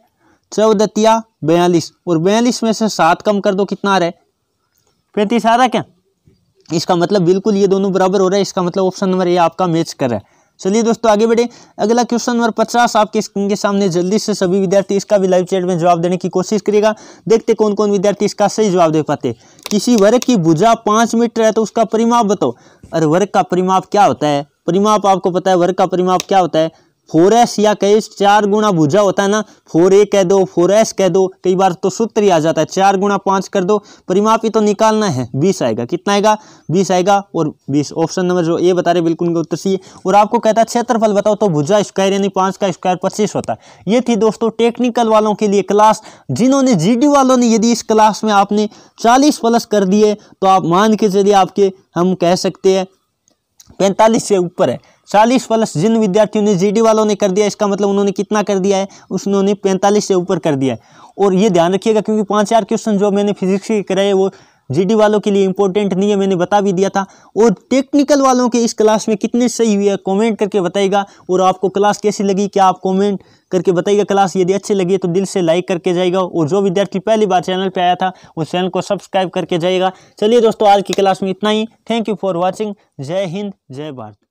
चौदह तिया बयालीस और बयालीस में से सात कम कर दो कितना आ रहा है पैंतीस आ रहा है क्या इसका मतलब बिल्कुल ये दोनों बराबर हो रहा है इसका मतलब ऑप्शन नंबर ये आपका मैच कर रहा है चलिए दोस्तों आगे बढ़े अगला क्वेश्चन नंबर पचास आपके स्क्रीन के सामने जल्दी से सभी विद्यार्थी इसका भी लाइव चैट में जवाब देने की कोशिश करेगा देखते कौन कौन विद्यार्थी इसका सही जवाब दे पाते किसी वर्ग की भुजा पांच मीटर है तो उसका परिमाप बताओ अरे वर्ग का परिमाप क्या होता है परिमाप आपको पता है वर्ग का परिमाप क्या होता है फोर एस या कई चार गुणा भुजा होता है ना फोर ए कह दो फोर एस कह दो कई बार तो सूत्र ही आ जाता है चार गुणा पाँच कर दो परिमापी तो निकालना है बीस आएगा कितना आएगा बीस आएगा और बीस ऑप्शन नंबर जो ए बता रहे बिल्कुल उत्तर सी और आपको कहता है क्षेत्रफल बताओ तो भुजा स्क्वायर यानी पाँच का स्क्वायर पच्चीस होता है ये थी दोस्तों टेक्निकल वालों के लिए क्लास जिन्होंने जी वालों ने यदि इस क्लास में आपने चालीस प्लस कर दिए तो आप मान के चलिए आपके हम कह सकते हैं पैंतालीस से ऊपर है चालीस प्लस जिन विद्यार्थियों ने जीडी वालों ने कर दिया इसका मतलब उन्होंने कितना कर दिया है उसने पैंतालीस से ऊपर कर दिया है और ये ध्यान रखिएगा क्योंकि पाँच चार क्वेश्चन जो मैंने फिजिक्स के कराए वो जीडी वालों के लिए इंपॉर्टेंट नहीं है मैंने बता भी दिया था और टेक्निकल वालों के इस क्लास में कितने सही हुए कमेंट करके बताइएगा और आपको क्लास कैसी लगी क्या आप कमेंट करके बताइएगा क्लास यदि अच्छी लगी तो दिल से लाइक करके जाएगा और जो विद्यार्थी पहली बार चैनल पर आया था उस चैनल को सब्सक्राइब करके जाएगा चलिए दोस्तों आज की क्लास में इतना ही थैंक यू फॉर वॉचिंग जय हिंद जय भारत